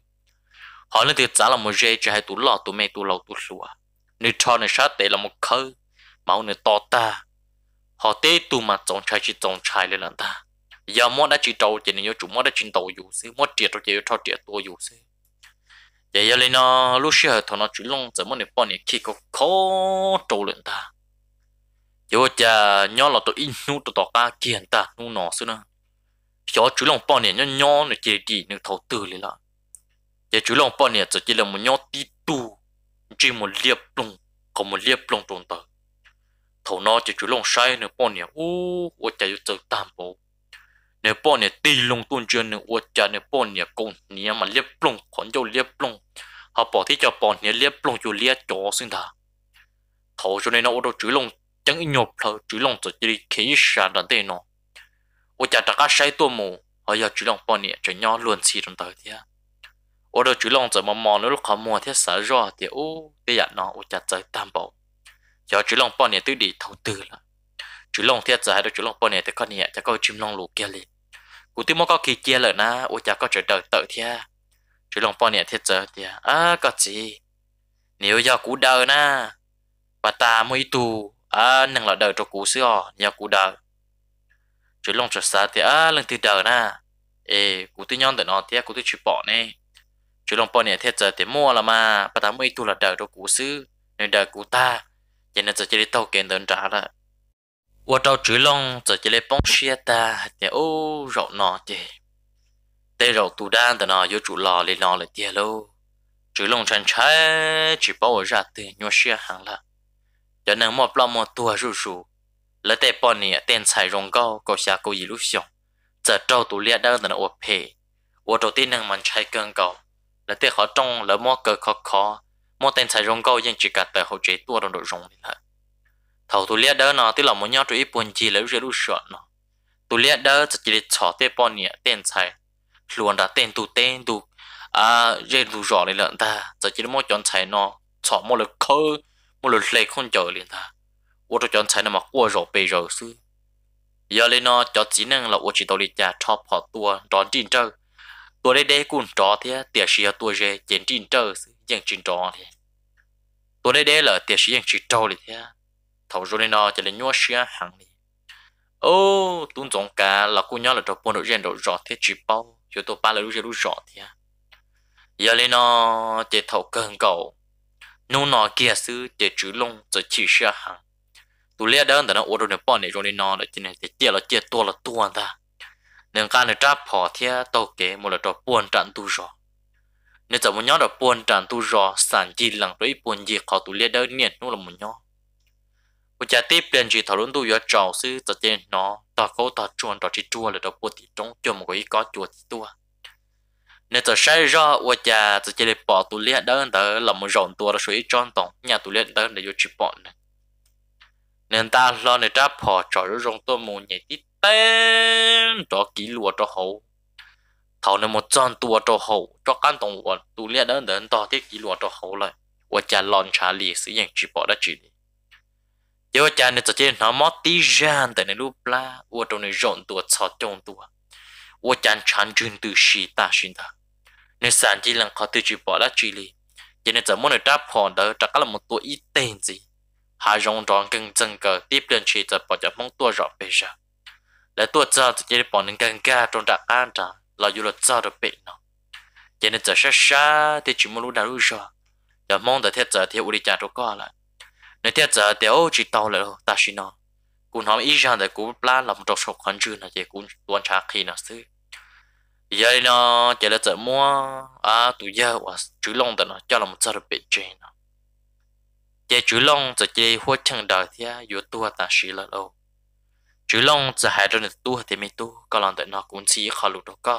họ lên thiệt giá là một dây chứ hay tụ lò tụ mẹ tụ lầu tụ lúa nếu cho này sát tệ là một khơi máu này to ta họ tê tu mà trồng trái chỉ trồng trái lên lần ta giờ mua đã chỉ đầu chỉ nên chủ mua đã chỉ đầu dù xí mua triệt rồi chỉ cho triệt tua dù xí giờ giờ lên nó ờ, lúc xưa thằng nó chỉ long chỉ mua này bao này khi có khó trâu lên ta giờ giờ nhớ là tôi in nu tôi tỏ ca kiện ta nu nó xí nữa giờ chỉ long bao này nhớ nhớ này chỉ đi nữa thầu tư lên là giờ chỉ long bao này chỉ là một nhớ tí tu chỉ một liệp lông có một liệp lông trộn tới ถนอจะจุลงใช้เนื้อปอนเนี่ยอู้อวดจะยุติตามปูเนื้อปอนเนี่ยตีลงตุนเจือเนื้ออวดจะเนื้อปอนเนี่ยกงเนี่ยมันเลียบปลงขนจะเลียบปลงหาปอที่จะปอนเนี่ยเลียบปลงจย่เลียจอซึ่งทาเขาจะในนอโดจุลงจังอินยบเธอจุลงจะจีขี้ชาดันเตนอวัจะตะก้าใช้ตัวมูเขาอยากจุลงปอนเนี่ยจะย้อนลวนชีตรงต่อเดียวเัวจะจุลงจะมามองแน้วลูกขมัวเทศสารรอเดียวเดียดเนาะวัวจะใจตามเบา giờ chú long bọn này tôi đi thầu tư là chú long thiệt giờ hay đó chú long bọn này thì con nhẹ cho coi chim long lù kia liền cụ tôi mong có kỳ kia lợn na ôi cha có chờ đợi tự thia chú long bọn này thiệt giờ thì à có gì nếu giờ cú đời na bà ta mới tu, à nâng là đời cho cú xưa nhà cú đời chú long chờ xa thì à lần thứ đời na ê cú tôi nhon đợi nó thì cú tôi chịu bỏ nè chú long bọn này thiệt giờ thì mua là mà bà ta mới tu là đời cho cú xưa nên đời cú ta cho nên giờ chỉ tàu kiện đơn trả là qua trâu chữ long chỉ lấy bóng xe ta nhà ô rậu nọ chứ tê rậu tù đan tờ nọ vô chủ lò lấy nọ lại tiền lô chữ long chân trái chỉ bảo ra từ nhua xe hàng là cho nên một lòng một tua rủ rủ lấy tê bọn nè tên xài rong cao gò xa cô gì lúc xong giờ trâu tù lia đơn tờ nọ ô phê ô trâu tin năng mình chạy cơn cầu lấy tê khó trong lấy mua cờ khó khó một tên sai rong câu dân chỉ cả tờ hậu chế tua đồng đội rong lên thôi thầu tu liệt đỡ nó tức là muốn nhau tụi ít buồn chi lấy rượu sọt nó tu liệt đó chỉ để chọn tên bọn nhỉ tên sai luôn đã tên tu tên tu à rượu tu rõ lên lợn ta chỉ để muốn chọn sai nó chọn một lực khơ một lực lệ không chờ liền ta ô tô chọn sai nó mặc qua rồi bây rồi sư giờ lên nó cho chỉ năng là ô chỉ tàu liệt cha top họ tua đón tin chơi ตัวได้ได้กุนจอเทียเตียชีตัวเจเจนจินเจอยังจินจอเทียตัวได้ได้เหรอเตียชียังจินเจอเลยเทียทาวรุ่นนอจะเลยนัวเชียหังเลยโอ้ตุ้นจงกาเรากูย้อนเราจะปนดเรียนเราจอเทียจีเป้าอยู่ตัวป้าเรารู้จะรู้จอเทีย giờ lên nó จะทาวเกินเก่านู่นนอเกียซื้อจะจื้อลงจะชีเชียหังตัวเลี้ยเดินแต่เราอดเราเนี่ยป้อนเนี่ยรุ่นนอเราจะเนี่ยจะเจียเราเจียตัวเราตัวนะ nên cả này trap phò thia tàu kế một là trò buồn trận tu rò nên giờ một nhóm là buồn trận tu rò sản chi lăng đối buồn gì khó tu liên đỡ niệm nó là một nhóm một cha tiếp lên chỉ thảo luận tu yo trò sư tự nhiên nó tao câu tao chuồn tao chỉ chua là tao buồn thì trong cho một cái có chuột thì tua nên tao sai ra và cha tự chỉ để bỏ tu liên đỡ đỡ là một rộn tu là suy tròn tổng nhà tu liên đỡ để yo chỉ bỏ này nên ta lo này trap phò trò rong tu một nhảy tít tên cho kỹ lụa cho hậu thầu nên một trăm tua cho hậu cho căn tổng quần tu liệt đó đến to cái kỹ lụa cho hậu lại và cha lon trả lì sử dụng chỉ bỏ đã chỉ đi giờ cha nên cho trên nó mất tí gian tại nên lúc la và trong này rộn tua cho trong tua và cha chăn chun từ xì ta xin ta nên sản chỉ là khó từ chỉ bỏ đã chỉ đi cho nên giờ muốn được đáp hoàn đó chắc là một tua ít tên gì hai rong rong kinh chân cờ tiếp lên chỉ giờ bỏ cho mong tua rõ bây giờ และตัวเจ้าจะยังปอนหนึ่งกันกาตรงจากอ่านจ้าเราอยู่ละเจ้าจะเป็นเนาะยังจะช้าช้าที่จิมรู้ดารู้จ้าอย่ามองแต่เทียเจ้าเทียอุริจาตัวก็ละในเทียเจ้าเดียวจิตเอาเลยตาชินอกูน้องอีจานแต่กูปลาลำตกชกขันจืนนะเจกูตัวชาคีนะซื้อ giờ nó chỉ là chợ mua à tụi giờ và chú long đó nó cho là một giờ được bị chơi nó giờ chú long giờ chơi hoa chân đời thì à vừa tua ta xí là đâu chú long จะหายเรื่องตู้หัดไม่ตู้ก็ลองแต่นอกอุ้นซีขาลุดก็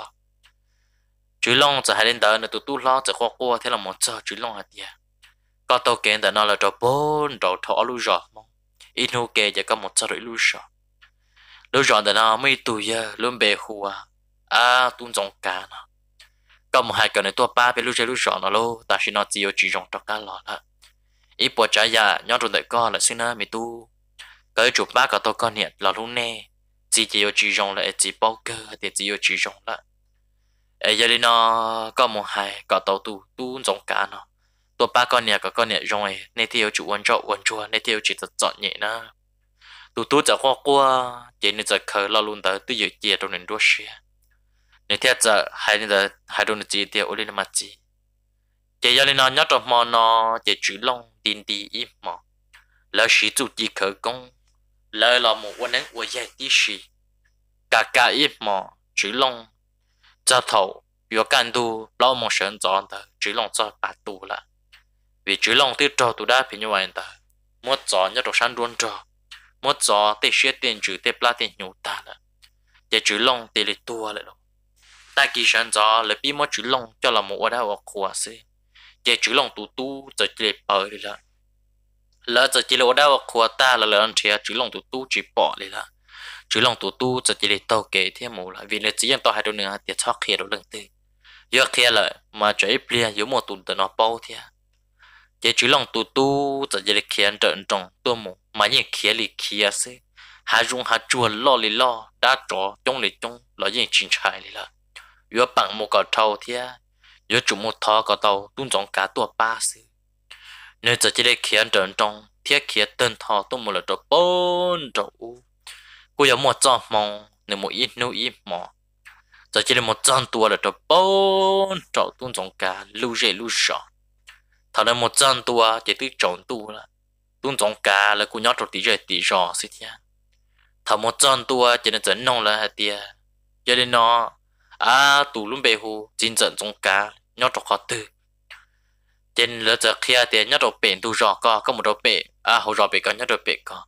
chú long จะหายเรื่องเดินตู้ตู้ล้อจะข้อกัวที่เราหมดเจอ chú long หัดเดียก็ตัวเกณฑ์แต่นอกเราจะปนเราทอลูจอมอินโฮเกจะก็หมดเจอหรือลูจอลูจอแต่นอกไม่ตู้เยอะลุ่มเบหัวอ่าตุ้นจงการนะก็มหายกันในตัวป้าเป็นลูกเจ้าลูกสาวนะลูกแต่ฉันนอนจีโอจีจงตะการหล่อละอีปวดใจยาย้อนตรงไหนก็ละซึ่งนะมีตู้ tới chụp ba cả tôi con nhện là luôn nè chỉ chỉ yêu chỉ rong lại chỉ bao cơ thì chỉ yêu chỉ rong lại ấy giờ đi nó có một hai có tàu tu tu giống cả nó tôi ba con nhện có con nhện rong ấy nên thì yêu chủ quan trọng quan chua nên thì yêu chỉ thật chọn nhện nó tu tu chả qua qua chỉ nên chả khờ là luôn tới tu dự chia trong nền đua xe nên thì chả hai nên hai đôi chỉ thì ôi lên mặt chỉ chỉ giờ đi nó nhớ trong mò nó chỉ chữ long tin đi im mò lỡ sử dụng chỉ khờ công lời là một quan năng của giải tí sĩ cả cả ít mà chữ long cho thầu yo can tu lo một sớm chọn ta chữ long cho bà tu là vì chữ long tiêu trò tu đã phải như vậy ta một chọn nhất đồ sản luôn trò một chọn tê xe tiền chữ tê pla tiền nhiều ta là giờ chữ long tê lì tua lại đâu ta kỳ sản cho lại biết một chữ long cho là một ở đâu ở khóa xí giờ chữ long tu tu tới chỉ để bơi là lỡ giờ chỉ lỗ đau của ta là lỡ ăn chia chỉ lòng tụ tu chỉ bỏ đi là chỉ lòng tụ tu giờ chỉ để tàu kể thêm mù là vì nếu chỉ em tàu hai đôi nữa thì thoát kia đôi lần tư giờ kia lại mà chỉ ít bia yếu một tuần tận nó bao thì chỉ chỉ lòng tụ tu giờ chỉ để kia trận trong tua mù mà những kia lì kia sẽ à hà dùng hà chua lo lì lo đã trỏ trong lì trong là những chuyện trái lì là yếu bằng một cái tàu thì yếu chủ một thọ cái tàu tuôn trong cả tua ba xứ nếu giờ chỉ để khiến trận trong thiết khiến tên thọ tôi một lần trở bốn trở u cô giờ một trăm mong nếu một ít nếu ít mò giờ chỉ để một trăm tua là trở bốn trở tuôn trong cả lưu dễ lưu sợ thằng này một trăm tua chỉ tới trộn tu là tuôn trong cả là cô nhót trở tí rễ tí rò xí thế thằng một trăm tua chỉ nên dẫn nông là hạt tia giờ nên nó à tù luôn bề hồ chính dẫn trong cả nhót trở khó tư trên lứa giờ kia thì nhất độ bền tu rõ co có một độ bền à hồ rõ bền có nhất độ bền co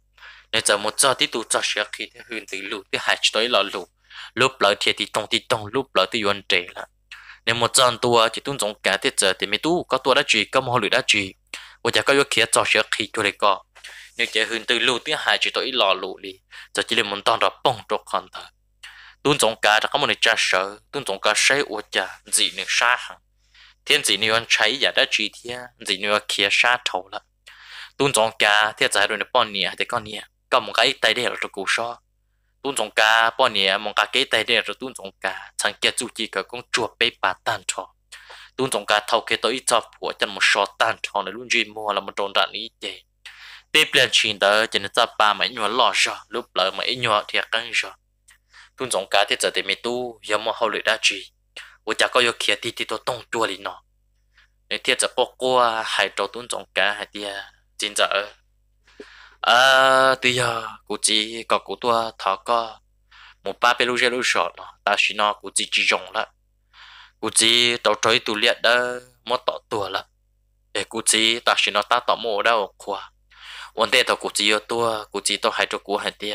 nên giờ một giờ thì tu cho sẽ khi thì huyền từ lù thì hạt tới là lù lúc lỡ thì thì tông thì tông lúc lỡ thì yuan trẻ là nên một giờ tu chỉ tu giống cả thì giờ thì mình tu có tu đã chỉ có một lửa đã chỉ và giờ có yêu kia cho sẽ khi cho đấy co nếu chỉ huyền từ lù thì hạt chỉ tới lò lù đi giờ chỉ là một tông đó bông cho con thôi tu giống cả là có một người cha sợ tu giống cả sẽ uất cha gì nữa xa hẳn 天子你要ใช้อย่าได้จีเทียจีนี่ว่าเคียชาเท่าละตุนจงกาเทียจะให้ดูในป้อนเนี่ยแต่ก็เนี่ยก็มองกาอีไตเดียร์ตะกูชอตุนจงกาป้อนเนี่ยมองกาเกไตเดียร์ตุนจงกาฉันเกียจูจีก็คงจวบไปปาตันทอตุนจงกาเท่าเกตัวอีจอบผัวจันมชอตันทอในรุ่นจีมัวละมันโดนด่านนี้เจเปลี่ยนชินเตอร์จะนจะปาไม่หนัวหล่อจอลูบเลยไม่หนัวเทียกันจอตุนจงกาเทียจะเต็มตู้ยังมองเขาเลยได้จี我家个要起滴滴都冻多哩喏，你贴着包裹还找蹲中间还滴真着，啊对呀，估计搞古多他个，我爸被路些路少了，但是呢估计只用了，估计到这度列的没到多了，哎估计但是呢他到没到过，我爹头估计要多，估计都还着过还滴，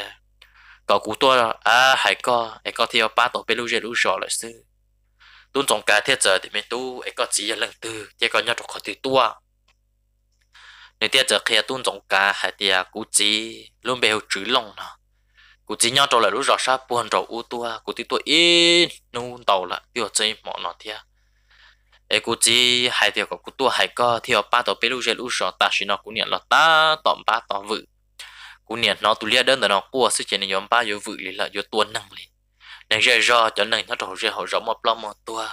搞古多啊还个哎个天要八到被路些路少了是。tuân trọng cái thiết giờ thì mình tu ấy có chỉ lần tư, chỉ có nhau được khó từ tua nếu thiết giờ khi tuân trọng cái hay thì cụ chỉ luôn bèo chữ lòng nè cụ chỉ nhau trâu là lúc rõ sát buồn trâu u tua cụ tí e tu ít nung tàu là biểu chơi mỏ nó thia ấy cụ chỉ hay thì có cụ tu hay có thì ở ba tàu bê lúc giờ lúc rõ ta chỉ nó cụ niệm là ta tọm ba tọm vự cụ niệm nó tu liệt đơn là nó cua sự chuyện này nhóm ba yếu vự là yếu tuân năng liền nàng rơi rò cho nàng nó trổ rơi hậu rộng một lòng một tua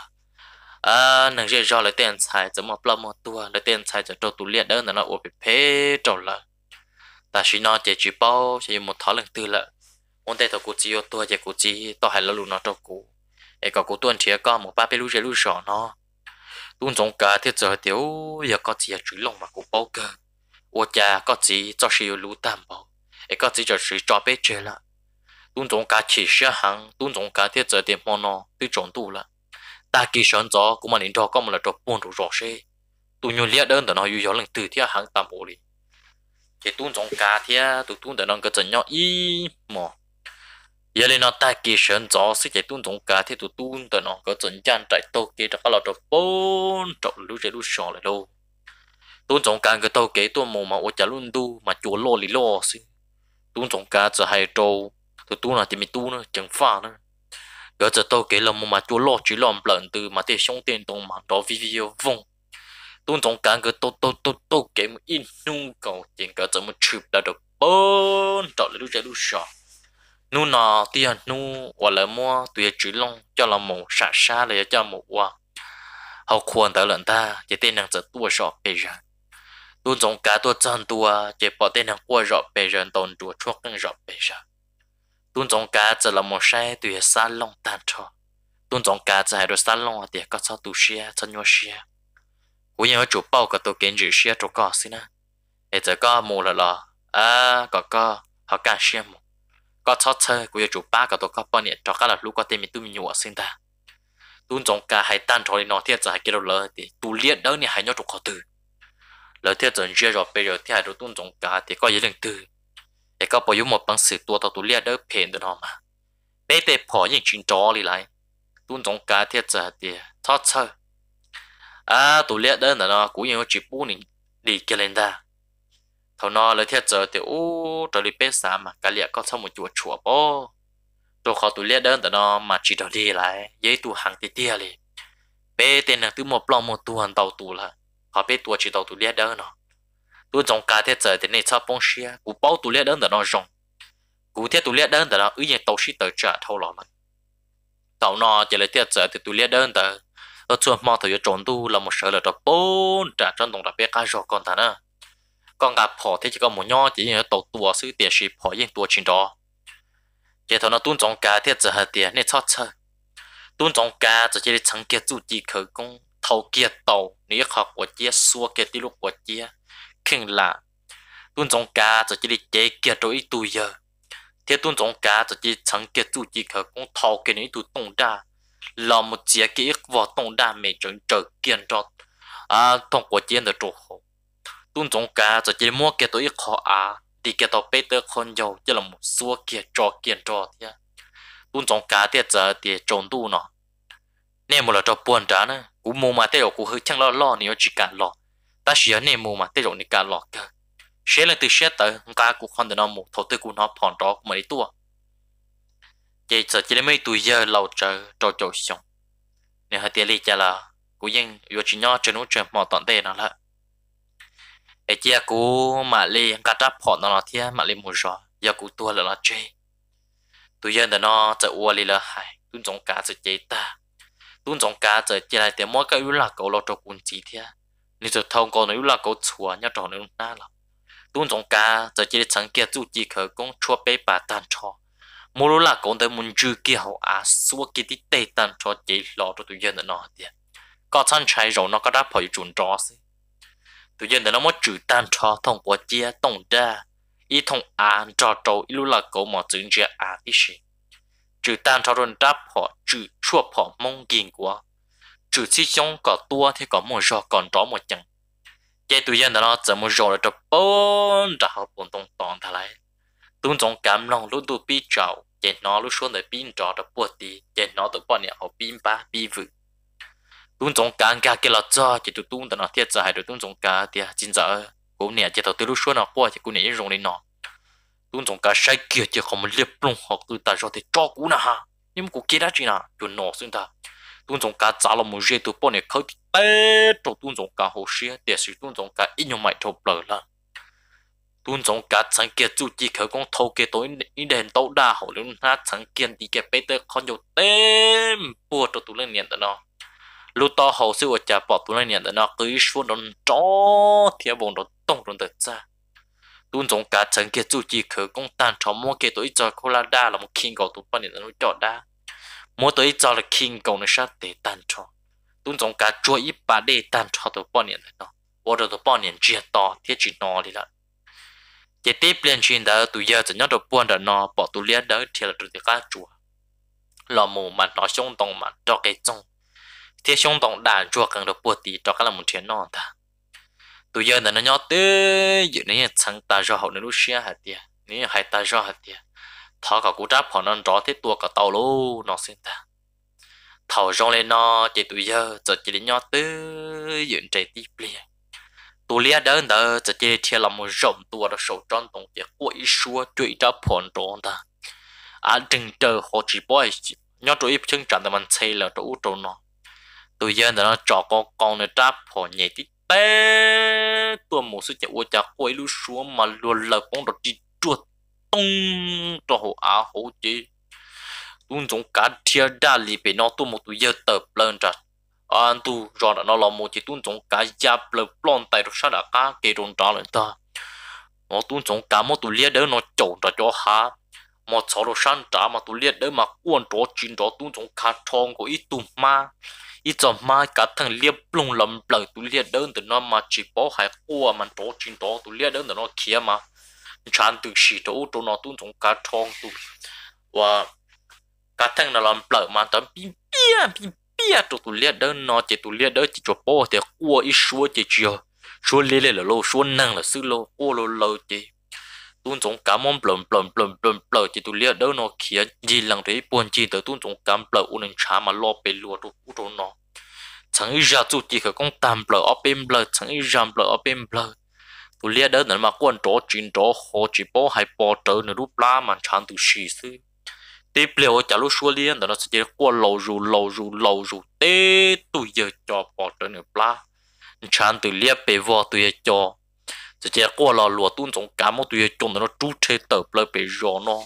à nàng rơi rò lấy tiền xài cho một lòng một tua lấy tiền xài cho trâu tủ liệt đơn là nó ủa bị phê trổ là ta suy nó chỉ chỉ bao chỉ một thó lần tư lợ ông ta thọ cụ chỉ ô tua chỉ cụ chỉ to hay là lùn nó trâu cụ ai có cụ tuân chia con một ba bê lù rơi lù rò nó tuân giống cả thiết giờ tiểu giờ có chỉ chú lòng mà cụ bao cơ ô cha có chỉ cho siêu lù tam bao ai có chỉ cho sự cho bê chơi lợ tôn trọng cả chỉ sẽ hàng tôn trọng cả thiết giờ tiền mòn nó tự trọng tu là ta kỳ sớm gió cũng mà đến đó có là cho buồn đủ rõ xe tụ nhiều liệt đơn đó nó yêu gió lần từ thiết hàng tam bộ đi thì tôn trọng cả thiết tụ tôn đó nó cái trận nhau y mò giờ lên nó ta kỳ sớm gió sẽ chạy tôn trọng cả thiết tụ tôn đó nó có trận gian chạy tàu kia đó là cho bốn trọng lũ chạy lũ sò lại đâu tôn trọng cả cái tàu kia tôi mồm mà ở chả luôn tu mà chùa lo lì lo xin tôn trọng cả giờ hai trâu tôi tu là thì mình tu nữa chẳng pha nữa, gỡ giờ tôi kể là một mà chúa lo chỉ làm lợn từ mà để xong tiền đồng mà đó video vong tôi tổng cảm cái tôi tôi tôi tôi kể một in nung cầu tiền gỡ giờ một chụp là được bốn trọ là lúc chạy lúc sọ nu nọ tiền nu hoặc là mua tùy chỉ long cho là một sạ xa là cho một hoa học quan tới lợn ta chỉ tên nàng giờ tôi sợ bây giờ tôi tổng cả tôi chân tôi, chỉ bỏ tên nàng qua rọ bây giờ tồn tua chuốc càng bây giờ tuần trong cá giờ là một xe tùy sa long tan cho tuần trong cá giờ hai đôi sa long thì có cho tu xe cho nhau xe cũng như chụp bao cả tôi kiến chữ xe cho có xin à để giờ có mù là là à có có họ cả xe mù có cho chơi cũng như chủ ba cả tôi có bao nhiêu cho cả là lúc có tiền mình tu mình nhua xin ta tuần trong cá hai tan cho nó thiệt giờ hai kia đâu lỡ thì tu liệt đâu nè, hai nhau chụp khó từ lỡ thiệt giờ chưa rồi bây giờ thì hai đôi tuần trong cá thì có gì lần từ แต่ก็ปอยุหมดบังสื่อตัวตัวตุเลียเดอเพนเดนอมาเปเตพอยิงชิงจอลีไรตุนจงกาเทียจะเดียทอดเชอร์อ่าตุเลียเดินเดนอกูยังจีบูนิดีเกลินดาเท่านอเลยเทียจะเดียวตอริเปสามกาเลียก็ทั้งหมดจวดชัวโปตัวเขาตุเลียเดินต่นอมาจีดอดีไรเย่ตัวหางเตี้ยเลยเปเตนักตุหมดปลอมหมดตัวเตาตุละขอเปตัวจีเตาตุเลียเดินเนาะ tôi trong cá thế trời thì này cho bông xia cú bao tu liệt đơn là nó rong cú thế tu liệt đơn là nó ý nhẹ tàu xí tới trả thâu lọ lắm tàu nó chỉ lấy thế trời thì tu liệt đơn là ở chuột mò thời trốn tu là một sợ là đập bốn trả cho đồng đặc biệt cá rồi con thằng nữa con gặp phò thế chỉ có một nho chỉ như tàu tua sư tiền xí phò yên tua chín đó chỉ thằng nó tuôn trong cá thế trời hạt tiền này cho chơi tuôn trong cá chỉ để chẳng kia chủ chỉ khởi công thầu kia tàu nếu học của chia xua kia đi lúc của chia kinh là tuân trọng cá cho chỉ chế kia cho ít tuổi giờ thế tuân trọng cá cho chỉ chẳng kia tu chỉ khởi cũng thao cái này tuổi tông đa là một chiếc cái ước vào tông đa mẹ chuẩn trở kiên cho à thông qua chiến được chỗ hộ tuân trọng cá cho chỉ mua kia tuổi ít khó à thì kia tàu bê tơ con dầu chỉ là một số kia cho kiên cho thế tuân trọng cá thì giờ thì trộn tu nó nên một là cho buồn trả nữa cũng mua mà thế rồi cũng hơi chẳng lo lo nếu chỉ cần lo ta chỉ ở nền mà tới rồi nè cả lọ cơ sẽ là từ sẽ tới ta cũng không được nó mù thổ tư cũng nó phòn đó mà đi tua chỉ sợ chỉ mấy tuổi giờ lâu chờ trò trò xong nếu hai tiền lý chả là cũng ยัง yo chỉ nhỏ chơi nút chơi mò tận tê nó là ai chia à, cú mà li cả đáp phòn nó là thế mà li mù rồi giờ cú tua là nó chơi tuổi giờ là nó sẽ uo li là hai tuấn trọng cá sẽ chơi ta tuấn trọng cá sẽ chơi lại tiền mỗi cái yếu là cầu lo cho quân chỉ thế 你就通过你那个错，你找你那了。tuôn giống cá, giờ chỉ sáng kia chú chỉ khởi công chúa bé bà tan cho. Mô lô là con tới muốn chư kia hậu á xua kia tí tê tan cho chỉ tụi dân nó tiền. Có chăn cháy rồi nó có đáp hỏi chuẩn trò xí. Tụi dân nó mới chữ tan cho thông qua chia tổng ra. Ý thông án trâu ý lô là cổ mà chứng chia á tí xí. Chữ tan cho rồi đáp hỏi chữ chúa bỏ mong kinh quá trừ chi trong có tua thì có một giò còn rõ một chừng cái tuổi dân đó giờ một giò là cho bốn trả học bốn tông tòn thà lại tuôn trong cảm lòng lúc tụi bi chảo cái nó lúc xuống để pin trò cho buồn đi cái nó tụi bọn này học pin ba pin vự tuôn trong cảm cả cái là cho chỉ tụi tuôn tụi nó thiệt giải rồi tuôn trong cả thì chính giờ cũng nè chỉ tao từ lúc xuống nó qua chỉ cũng nè dùng đến nó tuôn trong cả sai kia chỉ không liệp luôn học tụi ta cho thì cho cú nha. ha nhưng cũng kia đã chỉ là chuẩn nổ xuyên ta tuôn giống cá giá là một dây tụ bọn này khơi thì bé trổ tuôn giống cá hồ xia để sử tuôn giống cá ít nhiều mày trộn lở là tuôn giống cá chẳng kia chú chỉ khởi công thâu kia tối ý đèn tàu đa hồ lúc na chẳng kia đi kia bé tê con nhiều tên bùa trổ tuôn lên nhận đó nó lúc đó hồ sư ở chả bỏ tuôn lên nhận đó nó cứ xuống đón chó thì bọn nó tông đón tật ra tuôn giống cá chẳng kia chú chỉ khởi công tàn chó mua kia tối cho cô la đa là một kinh cầu tuôn bọn này nó cho đa mỗi tối cho là kinh cầu nó sát để tan cho tuấn giống cả chuỗi ít bà để tan cho tôi bao nhiêu đó? vô được tôi bao nhiêu chia to thiết chỉ nó đi lại chỉ tiếp liên truyền đó tụi giờ chỉ nhớ được buồn đó nó bỏ tụi liên đó thì là tụi cả chùa lò mù mà nó xuống đồng mà cho cái trong thì xuống đồng đàn chùa cần được buồn tí cho cái là một chuyện nó ta tụi giờ là nó nhớ tới dự này chẳng ta do hậu nữa lúc xưa hạt tiền nếu hại ta do hạt tiền thọ cả cú tráp họ nên rõ thế tua cả tàu lô nó xin ta thầu rong lên nó chỉ tụi giờ giờ chỉ đến nhau tứ dựng trời tiếp liền tụi lia đơn đó giờ chỉ thiệt là một rộng tua đó sầu tròn tổng việc quậy xua trụi tráp phòn tròn ta à đừng chờ họ chỉ boy nhau tụi chân chẳng là mình xây là tụi tụi nó tụi giờ nó cho con con nó tráp họ nhảy tít tê tua một số chậu cha quậy lú xuống mà luôn là con đột chỉ chuột tông cho hồ á hồ chi luôn giống cả thiệt đa lì bị nó tu một tu giờ tập lên ra anh tu rõ là nó là một chỉ tuôn giống cả gia lợp lon tài rồi sao đã cá kê rộn trả lên ta nó tuôn giống cả một tu liệt đỡ nó chồng ra cho há mà số đồ san trả mà tu liệt đỡ mà quan trò chín trò tuôn giống cả thong của ít tu ma ít cho ma cả thằng lia lông lầm lợn tu liệt đỡ từ nó mà chỉ bỏ hai cua mà trò chín trò tu liệt đỡ từ nó kia mà chán tu shi to to nó tu tong cá thong tu và cá thằng na lam plak ma ta pi pia pi pia to tu liệt da nó che tu liệt da chỉ cho po te ku i shuo che chi shuo le là lô số nang là su lô o lô lo che tun tong ka mon plom plom plom plom plom chỉ tu lia da no khia ji lang te pon chi te tun tong kam plak un cha ma lo pe lu tu u nó, no chẳng ra tu chỉ có công tam plak op em plak chẳng ý ra plak op em กูเลียเดินนั่นมากวนโจจินโจโหจิโปให้ปอเจอในรูปล่ามันชันตุชีซื้อตีเปลี่ยวจากลูกชัวเลียนแต่เราจะกวนโลรูโลรูโลรูเตตุยเยอจอปอเจอในปลาชันตุเลียเปวอตุยจอจะเจ้ากวนเราหลัวตุ้นสงการมตุยจนแต่เราจูเชเติบเลยไปรอนอ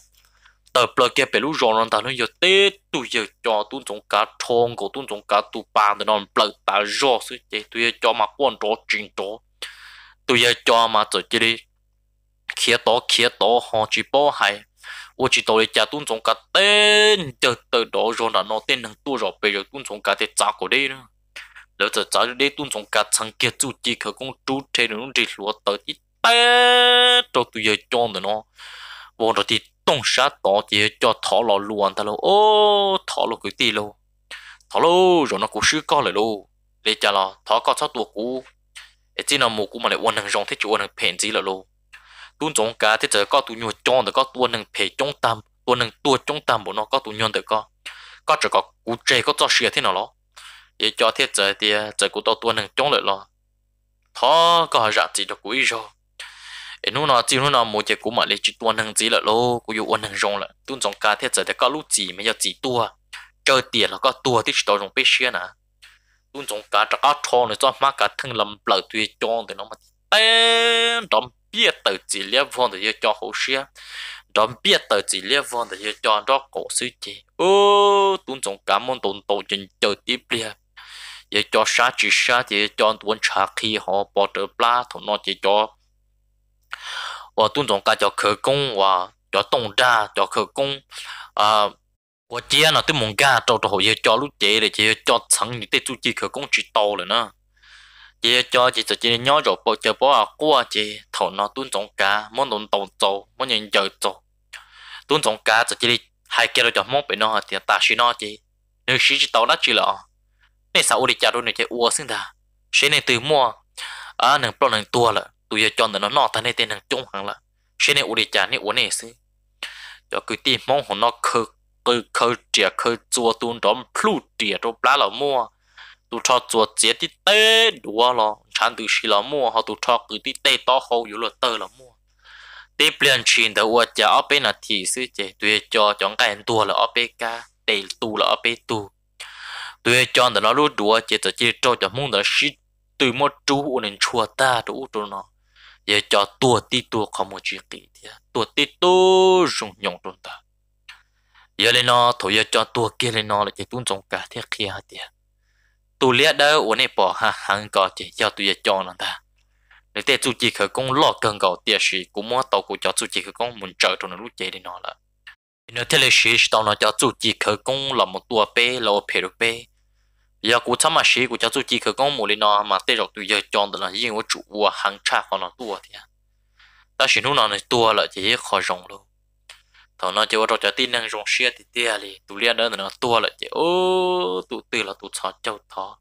เติบเลยแกเป็นลูกรอนแต่เราเยอเตตุยเยอจอตุ้นสงการทองกับตุ้นสงการตุปานแต่เราเปลือกตารอซื้อเจตุยจอมากวนโจจินโจ tôi giờ cho mà tôi chỉ đi kia đó kia đó họ chỉ bỏ hay 我知道你家蹲从个灯就得到热闹，那灯能多少倍就蹲从个的砸过来呢？แล้วจะจ้าได้ตุ้นสงการสังเกตจู่จีเขาคงจูเทนนุ่นจีหลัวเตอที่เต้ตัวตัวยจอนเนาะวันที่ต้องชาต่อเจจอดถอหล่อลวนแต่เราโอ้ถอหล่อกูตีเราถอหล่อจนเรากูชื่อก็เลยลูเลยจ้าเราถอก็ชอบตัวกู e chi nào mù cú mà lại uốn hàng rong thế chỗ uốn hàng phèn gì là lô tuôn chống cá thế giờ có tu nhuột chọn được có tuôn hàng phè trong tam tuôn hàng tua trong tam bộ nó có tu nhuột được có có chỉ có cú chơi có cho xìa thế nào lo để cho thế giờ thì giờ cú tao tuôn hàng trong lại lo thó có rạ gì cho cú ý rồi em nó nói chỉ nó nói một cái cú mà lấy chỉ tuôn hàng gì là lô cú yêu uốn hàng rong là tuôn chống cá thế giờ thì có lúc gì mới giờ gì tua chơi tiền là có tua thì chỉ tao dùng bê xìa nè tuôn trong cả trạc cá trò này cho má cả thân lầm lợ tuy chọn thì nó mà tên đom biết tự chỉ liếc vòn thì cho hậu xia đom biết tự chỉ liếc vòn thì cho đó cổ sư chị ô tuôn trong cả môn tồn tổ trên chờ tiếp liền, giờ cho sát chỉ sát thì cho tuôn trà khi họ bỏ trở pla thằng nó chỉ cho và tuôn trong cả cho khởi công và cho tổng ra cho khởi công à 我姐呢对孟家做做好也教路姐的，姐教成你对自己可工具多了呢。姐教姐自己鸟肉包就包啊锅姐，头脑蹲中家，莫弄动做，莫人就做。蹲中家自己还给了叫莫被弄下点大水那姐，你实际到那去了。那啥屋里家都那些窝生的，谁能对莫啊能不能多了，都要叫人那他那点能中行了，谁能屋里家那我那是，要给点莫和那可。tôi khơi trẻ khơi chua tuôn đón plu trẻ cho bá là mua tu cho chua chế tí tê đùa lò, chán từ xì là mua họ tu cho cứ tí tê to hầu yếu là tơ là mua tế biển chuyện đầu ở chợ ở bên là thì sư chế tuyệt cho chọn cái anh tua là ở bên ca tê tu là ở bên tu tuyệt cho nó lúc đùa chế cho chế cho cho muốn là xí từ một chú nên chua ta đủ cho nó giờ cho tua tí tua không một chuyện kỳ thì tua tí tu dùng nhộng chúng ta giờ lên nó thôi giờ cho tua kia lên nó là chỉ tuôn trồng cả thiết kia hết tiệt tu liệt đó uốn này bỏ ha hàng cỏ chỉ cho tu giờ cho nó ta nếu thế chú chỉ khởi công lo cần cầu tiệt sĩ cũng muốn tàu của cho chủ chỉ khởi công muốn chờ trong lúc chế đi nó là nếu thế là sĩ tàu nó cho chủ chỉ khởi công là một tua bé, là một phe được giờ cũng thắm mà sĩ của cho chủ chỉ khởi công một lên nó mà thế rồi tu giờ cho nó là riêng chủ của hàng cha của nó tua tiệt, ta sĩ lúc nào này tua là chỉ khó rộng luôn thằng nó chơi trò tin năng rong xia thì tia li tụ lia đó nó tua lại chứ ô tụ từ là tụ chó châu thọ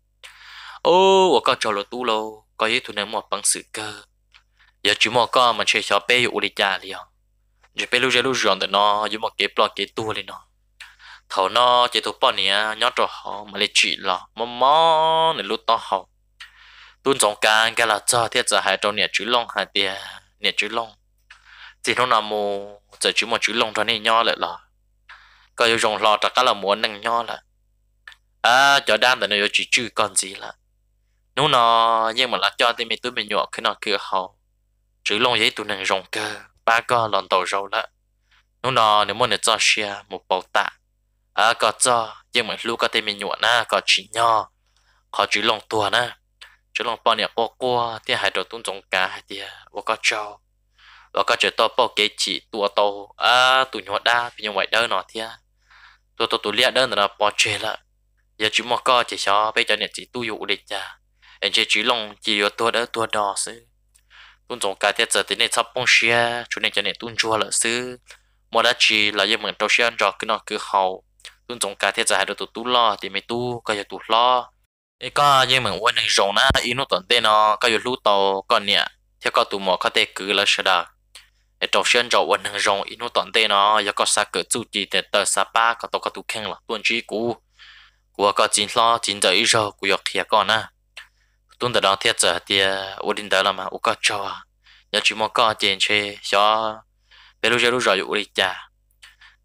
ô và có trò là tụ lâu có gì tụ năng một bằng sự cơ giờ chỉ một con mà chơi chó bé ở đi cha liền giờ bé lúc giờ lúc giòn thì nó giống một cái plot cái tua liền nó thằng nó chỉ tụ bọn nè nhớ trò họ mà lấy chỉ là mò mò này lúc to họ tuôn trong càng cái là cho thiết giờ hai trò nè chữ long hai tia nè chữ long chỉ nó là mù giờ chỉ một chữ lông thôi này nho lại là có yêu rồng lò các là muốn nâng nho là à cho đam thì nó chỉ chữ còn gì là nó nó nhưng mà là cho thì mình tôi mình nhọ khi nó kia hậu chữ lông giấy tụi nâng rồng cơ ba con lòn tàu râu là nó nó nếu muốn để cho xia một bầu tạ à có cho nhưng mà lúc có thì mình nhọ na có chỉ nho có chữ lông tua na chữ lông bao nhiêu ô cua thì hai đầu tung trồng cá thì ô có trâu và có trở to bao cái chỉ tua tàu à tụi nhỏ đa vì giờ ngoài đơn nọ thia tua tàu tụi lia đơn là bỏ chế là giờ chúng mà co chỉ cho bây giờ này chỉ tu dụ để cha anh chỉ chỉ lòng chỉ ở tua đó tua đỏ sư tuần trong cái tiết giờ thì này sắp bông xia chúng này cho nên tuần chua là sư mà đã chỉ là như mình đầu xe ăn cứ nọ cứ hậu tuần trong cái tiết giờ hai đứa tụi tu lo thì mày tu coi giờ tụi lo ấy có như mình quên này rồi na ý nó tuần tên nó coi tàu còn nè theo có tụi mò có thể cứ là sao đó để trò chuyện trò quần hàng rong inu toàn tê nó giờ có sa cỡ chỉ để tờ sa ba có tàu có tu là tuần trí cũ của có chín lo chín giờ ít rồi của giọt kia con à tuần tờ đó thiệt ổn định đó mà ổn có cho giờ chỉ mong có tiền chơi cho bây giờ lúc rồi ổn định cha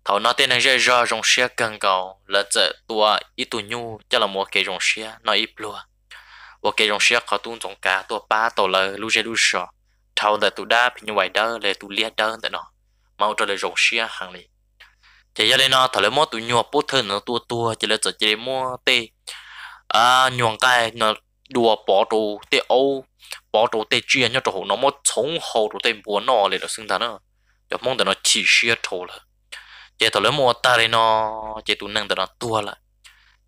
thầu nó tên là giờ rong xe cần cầu là giờ ít tu nhu cho là mua cái rong xe nó ít luôn và cái rong xe có tuần trong cả tua ba tàu là lúc giờ lúc rồi thâu là tụ đa pin ngoài đó là tụ liệt đó tại nó mau trở lại rộng xia hàng này chỉ cho nên nó thở lấy mua tụ nhọ bút thân nó tua tua chỉ là chỉ để mua tê à nhuận cái nó đùa bỏ đồ tê ô bỏ đồ tê chuyên cho đồ nó mua sống hồ đồ tê buồn nọ để nó sinh ta nó cho mong để nó chỉ xia thôi là chỉ thở lấy mua ta đây nó chỉ tụ năng để nó tua lại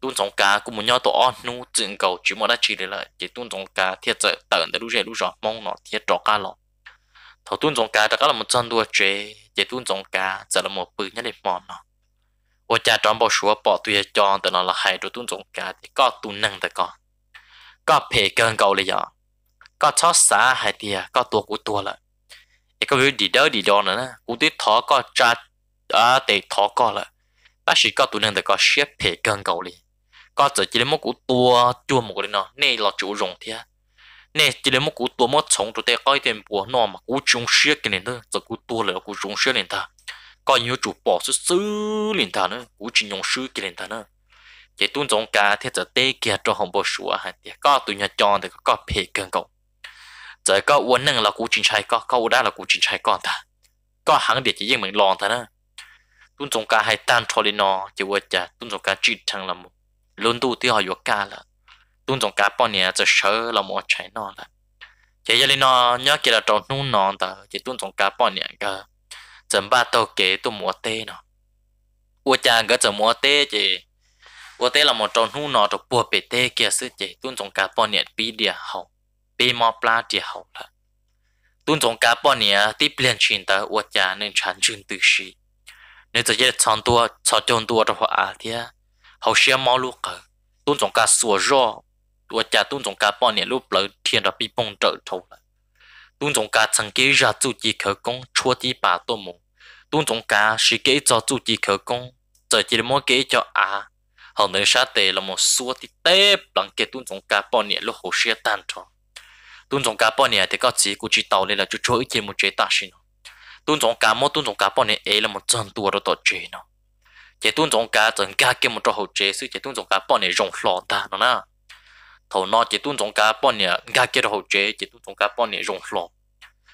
tuôn giống cá cũng muốn nhau tổ on nu chuyện cầu chỉ một đã chỉ để lại chỉ tuôn giống cá thiệt sự tận để lúc rồi lúc rồi mong nó thiệt rõ cá lọ thầu tuôn giống cá đó là một chân đua chế chỉ tuôn giống cá giờ là một bự nhất để mòn nó ô cha trong bao số bỏ tùy cho từ nó là hai đồ tuôn thì có tuôn năng tại con có phê cơn cầu lấy giờ có chó xá hai tia có tua của tua lại thì có việc đi đâu đi đó nữa cũng tiếp có cha à để thó có lại bác sĩ có tuôn năng tại có xếp phê cơn cầu lấy có chỉ chỉ một cú tua chua một cái nó nè là chủ rồng thế nè chỉ lấy một cú tua một sống tụi tay coi tiền bùa nó mà cú trúng xuyên cái nền thôi giờ cú tua là cú trúng xuyên nền ta coi nhiều chủ bỏ sự xứ nền ta nữa cú chỉ nhung xứ cái nền ta nữa chỉ tuân trọng cả thế giờ tế kia cho không bò sủa hả thì có tụi nhà chọn thì có phê cơn cầu, giờ có uốn năng là cú chính trái có có đã là cú chính trái con ta có hẳn để chỉ riêng mình lòn ta nữa tuân trọng cả hay tan cho lên nó chỉ vợ cha tuân giống cả chỉ thằng là một luôn tu tiêu họ vừa ca là tuôn trong cá bao nè, cho sờ là một trái nọ là chỉ giờ này nó nhớ kia là trồng nu nọ ta chỉ tuôn trong cá bao nhiêu cả chấm ba tàu kế tu mua tê nọ ua cha cái chấm mua tê chỉ ua tê là một trồng nu nọ trồng bùa bể tê kia sư chỉ tuôn trong cá bao nè, bì địa hậu bì mỏ pla địa hậu là tuôn trong cá bao nè, tiếp biến chuyển ta ua cha nên chán chừng từ sĩ nếu chỉ chọn tua chọn chọn tua trong hoa thì hầu xe mau lúc cơ, tuôn trọng cả sủa rõ tua cha tuôn trọng cả bọn này lúc lỡ thiên đã bị bong trợ thâu lại tuôn trong cả chẳng kế ra chú chỉ khởi công chua tí bà tôn mù tuôn trong cả sự kế cho chú chỉ khởi công giờ chỉ mỗi kế cho à hầu nơi sát tề là một sủa tí tép lằng kế tuôn trong cả bọn này lúc hầu xe tan cho tuôn trọng cả bọn này thì có chỉ của chỉ tàu nên là chú chúa ý chế một chế ta xin tuôn trong cả mỗi tuôn trong cả bọn này ấy là một chân tua đó tổ chế nào chỉ tuân trọng cả chẳng cả kia một trò hậu chế sự chỉ tuân trọng cả bọn này rộng lọ ta nó na thầu nó chỉ tuân trọng cả bọn này cả kia hậu chế chỉ tuân trọng cả bọn này rộng lọ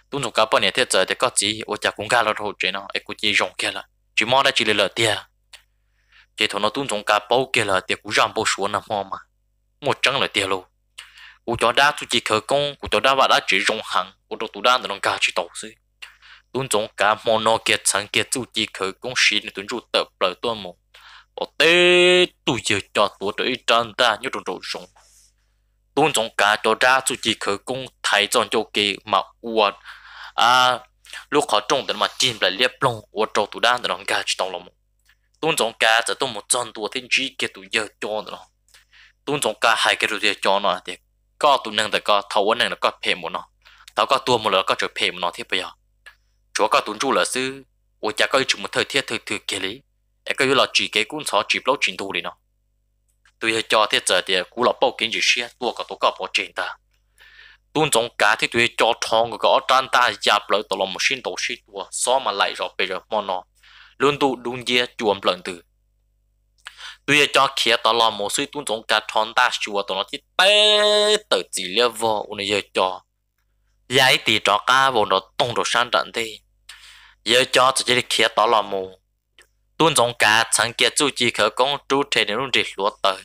tuân trọng cả bọn này thế giờ thì có gì ô chả cũng cả là hậu chế nó ấy cũng chỉ rộng kia là chỉ mò đã chỉ là tiền chỉ thầu nó tuân trọng cả bao kia là tiền cũng giảm bao số năm mò mà một trắng là tiền luôn cụ cho đa chủ chỉ khởi công cụ cho đa và đã chỉ rộng hàng, cụ đồ tu đa là nó cả chỉ tổ sư tuần trọng cả món nó kia chẳng kia chủ chỉ khởi công sĩ tuần chủ tập lại tuần một ở tế tụ giờ cho tổ tới trang ta như trong trọng, sống tuần trong cả cho ra chủ chỉ khởi công thái trong cho kỳ mà uất à lúc họ trong đó mà chim lại liệp lông uất cho tụ đan nó gà chỉ trong lòng tuần trọng cả giờ tôi một trang tổ thiên chỉ kia tụ giờ cho nó tuần trong cả hai cái tụ giờ cho nó thì có tụ năng thì có thấu năng là có phê một nó tao có tua một là có trở phê một nó thế bây giờ chúa có tuấn trụ là sư u cha có chúng một thời thiết thời thừa kia lý em có là chỉ cái cũng xóa chỉ lâu trình tu đi nó tôi cho thiết giờ thì cú là bao kiến gì xe tua cả tổ cả bỏ trên ta tuấn trong cá thì tôi cho thằng thong có trang ta giáp lại tổ lòng một xin tổ xin tua so mà lại rồi bây giờ mòn nó luôn tu luôn dê chuồn lợn từ tôi sẽ cho kia tổ lòng một suy tuấn trong cá thằng ta chùa tổ nó chỉ té tới chỉ liệu vô ôn giờ cho giải tỷ trọ ca vốn đó tung đồ sang trận đi giờ cho chỉ đi kia tỏ lò mù tuôn trọng cả chẳng kia chú chỉ khởi công chủ trẻ đến luôn rỉ lúa tới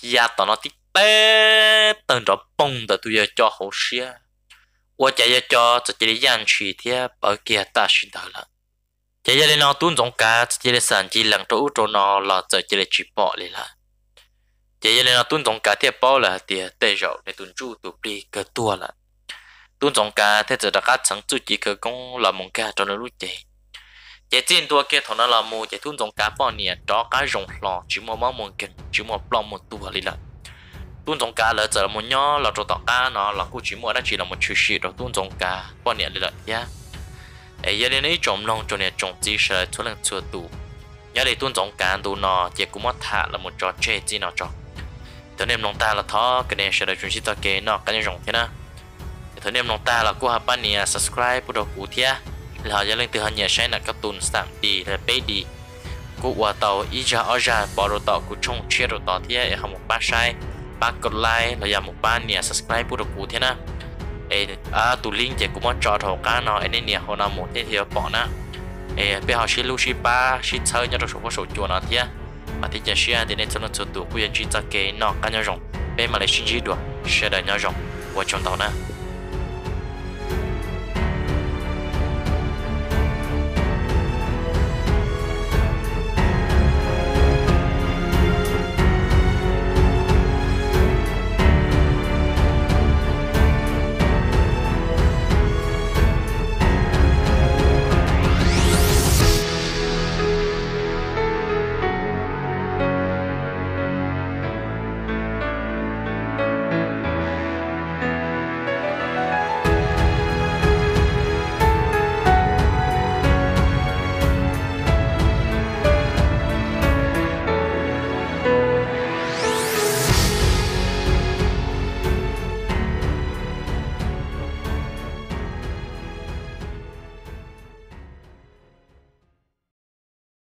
giờ tỏ nó tí bé tần đó bông đó tôi giờ cho nó là đi đi trọng cả thì cái hậu xia 我姐姐叫自己的养去的，不给大学到了。姐姐的老东总家自己的生计两头做呢，老自己的去包里了。姐姐的老东总家的包了的，带肉的东主都比个多了。tuân trọng cả thế giờ đã cắt chẳng chút chỉ cơ công là mong cái cho nó lúc chạy chạy trên tua kia thằng nó là mua, chạy tuân trọng cả bao nhiêu đó cái rồng lò chỉ một máu một kinh chỉ một plong một tua lì lợn tuân trọng cả là giờ là một nhỏ là cho tọt cả nó là cô chỉ một đó chỉ là một chữ sĩ rồi tuân trọng cả bao nhiêu lì lợn nhá ấy giờ đến ấy trồng long cho nên trồng chỉ sợ thuốc lần chưa đủ, nhà để tuân trọng cả tù nó chạy cũng mất thả là một trò chơi gì nó cho cho nên lòng ta là thó cái này sẽ là chuyện gì ta kể nó cái này rồng thế nào thời niệm nông ta là của hấp bạn nhà subscribe của đồ cũ thia là họ gia lên từ hơn nhà sáng là các tuần sạm đi là bê đi của quả tàu ija oja bỏ đồ tàu của chung chia đồ tàu thia ở hầm một ba sai ba cột like là giờ một ba nhà subscribe của đồ cũ thia na ê à tu link thì cũng muốn trò thầu cá nó anh nên nhà họ nào một thế thì bỏ na ê bây họ xin lưu xin ba xin chơi nhau trong số có số chuột nó thia mà thì chia sẻ thì nên cho nó số tụ của dân chỉ cho cái nó cá nhau rồng bên mà lại xin chỉ được share đời nhau rồng của chúng tàu na